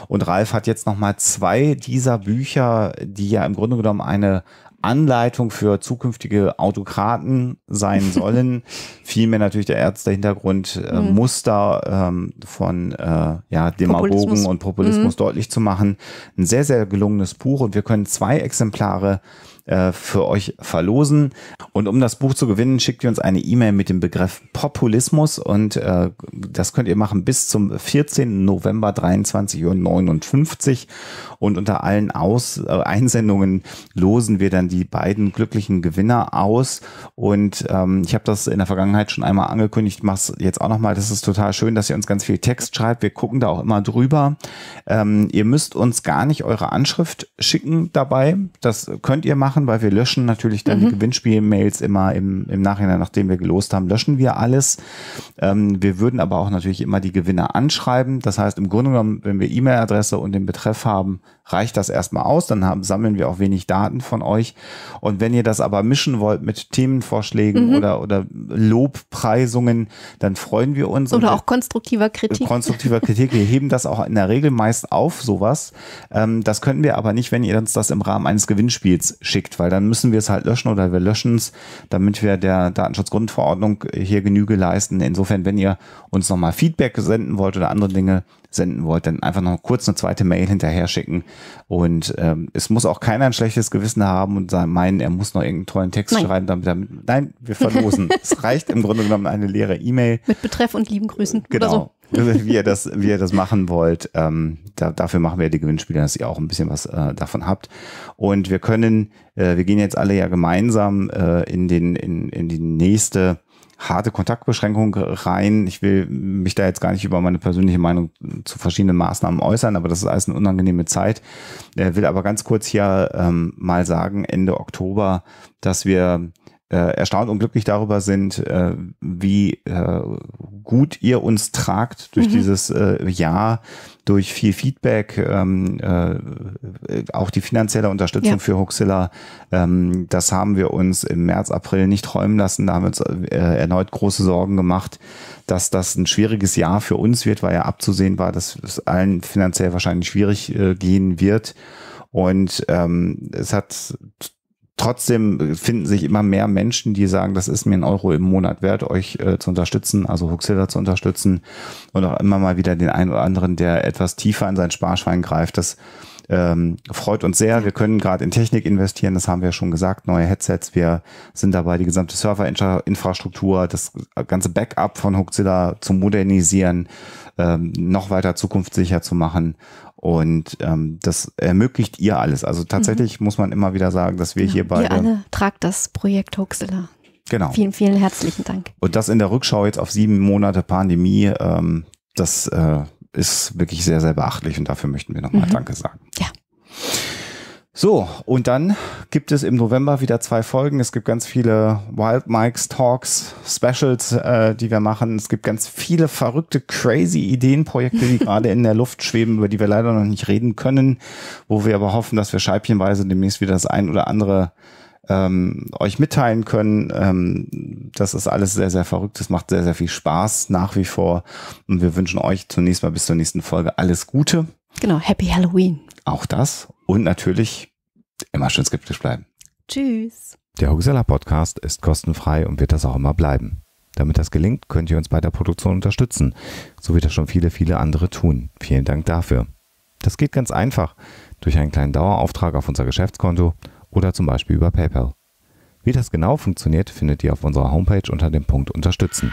Und Ralf hat jetzt nochmal zwei dieser Bücher, die ja im Grunde genommen eine Anleitung für zukünftige Autokraten sein sollen. Vielmehr natürlich der Ärztehintergrund, äh, mhm. Muster ähm, von äh, ja, Demagogen Populismus. und Populismus mhm. deutlich zu machen. Ein sehr, sehr gelungenes Buch und wir können zwei Exemplare äh, für euch verlosen. Und um das Buch zu gewinnen, schickt ihr uns eine E-Mail mit dem Begriff Populismus und äh, das könnt ihr machen bis zum 14. November 23.59 Uhr. Und unter allen Aus äh, Einsendungen losen wir dann die beiden glücklichen Gewinner aus. Und ähm, ich habe das in der Vergangenheit schon einmal angekündigt, mache es jetzt auch nochmal. Das ist total schön, dass ihr uns ganz viel Text schreibt. Wir gucken da auch immer drüber. Ähm, ihr müsst uns gar nicht eure Anschrift schicken dabei. Das könnt ihr machen machen, weil wir löschen natürlich dann mhm. die Gewinnspiel-Mails immer im, im Nachhinein, nachdem wir gelost haben, löschen wir alles. Ähm, wir würden aber auch natürlich immer die Gewinner anschreiben. Das heißt, im Grunde genommen, wenn wir E-Mail-Adresse und den Betreff haben, reicht das erstmal aus. Dann haben, sammeln wir auch wenig Daten von euch. Und wenn ihr das aber mischen wollt mit Themenvorschlägen mhm. oder, oder Lobpreisungen, dann freuen wir uns. Oder auch konstruktiver Kritik. Konstruktiver Kritik. Wir heben das auch in der Regel meist auf, sowas. Ähm, das könnten wir aber nicht, wenn ihr uns das im Rahmen eines Gewinnspiels schickt schickt, weil dann müssen wir es halt löschen oder wir löschen es, damit wir der Datenschutzgrundverordnung hier Genüge leisten. Insofern, wenn ihr uns nochmal Feedback senden wollt oder andere Dinge, senden wollt, dann einfach noch kurz eine zweite Mail hinterher schicken. Und ähm, es muss auch keiner ein schlechtes Gewissen haben und sagen, meinen, er muss noch irgendeinen tollen Text nein. schreiben, damit, damit. Nein, wir verlosen. es reicht im Grunde genommen eine leere E-Mail. Mit Betreff und lieben Grüßen. Genau. Oder so. wie, ihr das, wie ihr das machen wollt. Ähm, da, dafür machen wir die Gewinnspiele, dass ihr auch ein bisschen was äh, davon habt. Und wir können, äh, wir gehen jetzt alle ja gemeinsam äh, in, den, in, in die nächste harte Kontaktbeschränkung rein. Ich will mich da jetzt gar nicht über meine persönliche Meinung zu verschiedenen Maßnahmen äußern, aber das ist alles eine unangenehme Zeit. Äh, will aber ganz kurz hier ähm, mal sagen, Ende Oktober, dass wir äh, erstaunt und glücklich darüber sind, äh, wie äh, gut ihr uns tragt durch mhm. dieses Jahr, durch viel Feedback, ähm, äh, auch die finanzielle Unterstützung ja. für Huxilla, ähm, das haben wir uns im März, April nicht träumen lassen. Da haben wir uns äh, erneut große Sorgen gemacht, dass das ein schwieriges Jahr für uns wird, weil ja abzusehen war, dass es allen finanziell wahrscheinlich schwierig äh, gehen wird. Und ähm, es hat trotzdem finden sich immer mehr Menschen, die sagen, das ist mir ein Euro im Monat wert, euch äh, zu unterstützen, also Huxilla zu unterstützen und auch immer mal wieder den einen oder anderen, der etwas tiefer in sein Sparschwein greift. Das ähm, freut uns sehr. Wir können gerade in Technik investieren, das haben wir schon gesagt, neue Headsets. Wir sind dabei, die gesamte Serverinfrastruktur, das ganze Backup von Huxilla zu modernisieren, ähm, noch weiter zukunftssicher zu machen. Und ähm, das ermöglicht ihr alles. Also tatsächlich mhm. muss man immer wieder sagen, dass wir ja, hier beide. Ihr alle tragt das Projekt Huxela. Genau. Vielen, vielen herzlichen Dank. Und das in der Rückschau jetzt auf sieben Monate Pandemie, ähm, das äh, ist wirklich sehr, sehr beachtlich und dafür möchten wir nochmal mhm. Danke sagen. Ja. So, und dann gibt es im November wieder zwei Folgen. Es gibt ganz viele Wild Mikes Talks, Specials, äh, die wir machen. Es gibt ganz viele verrückte, crazy Ideenprojekte, die gerade in der Luft schweben, über die wir leider noch nicht reden können, wo wir aber hoffen, dass wir scheibchenweise demnächst wieder das ein oder andere ähm, euch mitteilen können. Ähm, das ist alles sehr, sehr verrückt. Es macht sehr, sehr viel Spaß nach wie vor. Und wir wünschen euch zunächst mal bis zur nächsten Folge alles Gute. Genau, Happy Halloween. Auch das. Und natürlich Immer schön skeptisch bleiben. Tschüss. Der Huxella Podcast ist kostenfrei und wird das auch immer bleiben. Damit das gelingt, könnt ihr uns bei der Produktion unterstützen, so wie das schon viele, viele andere tun. Vielen Dank dafür. Das geht ganz einfach durch einen kleinen Dauerauftrag auf unser Geschäftskonto oder zum Beispiel über PayPal. Wie das genau funktioniert, findet ihr auf unserer Homepage unter dem Punkt Unterstützen.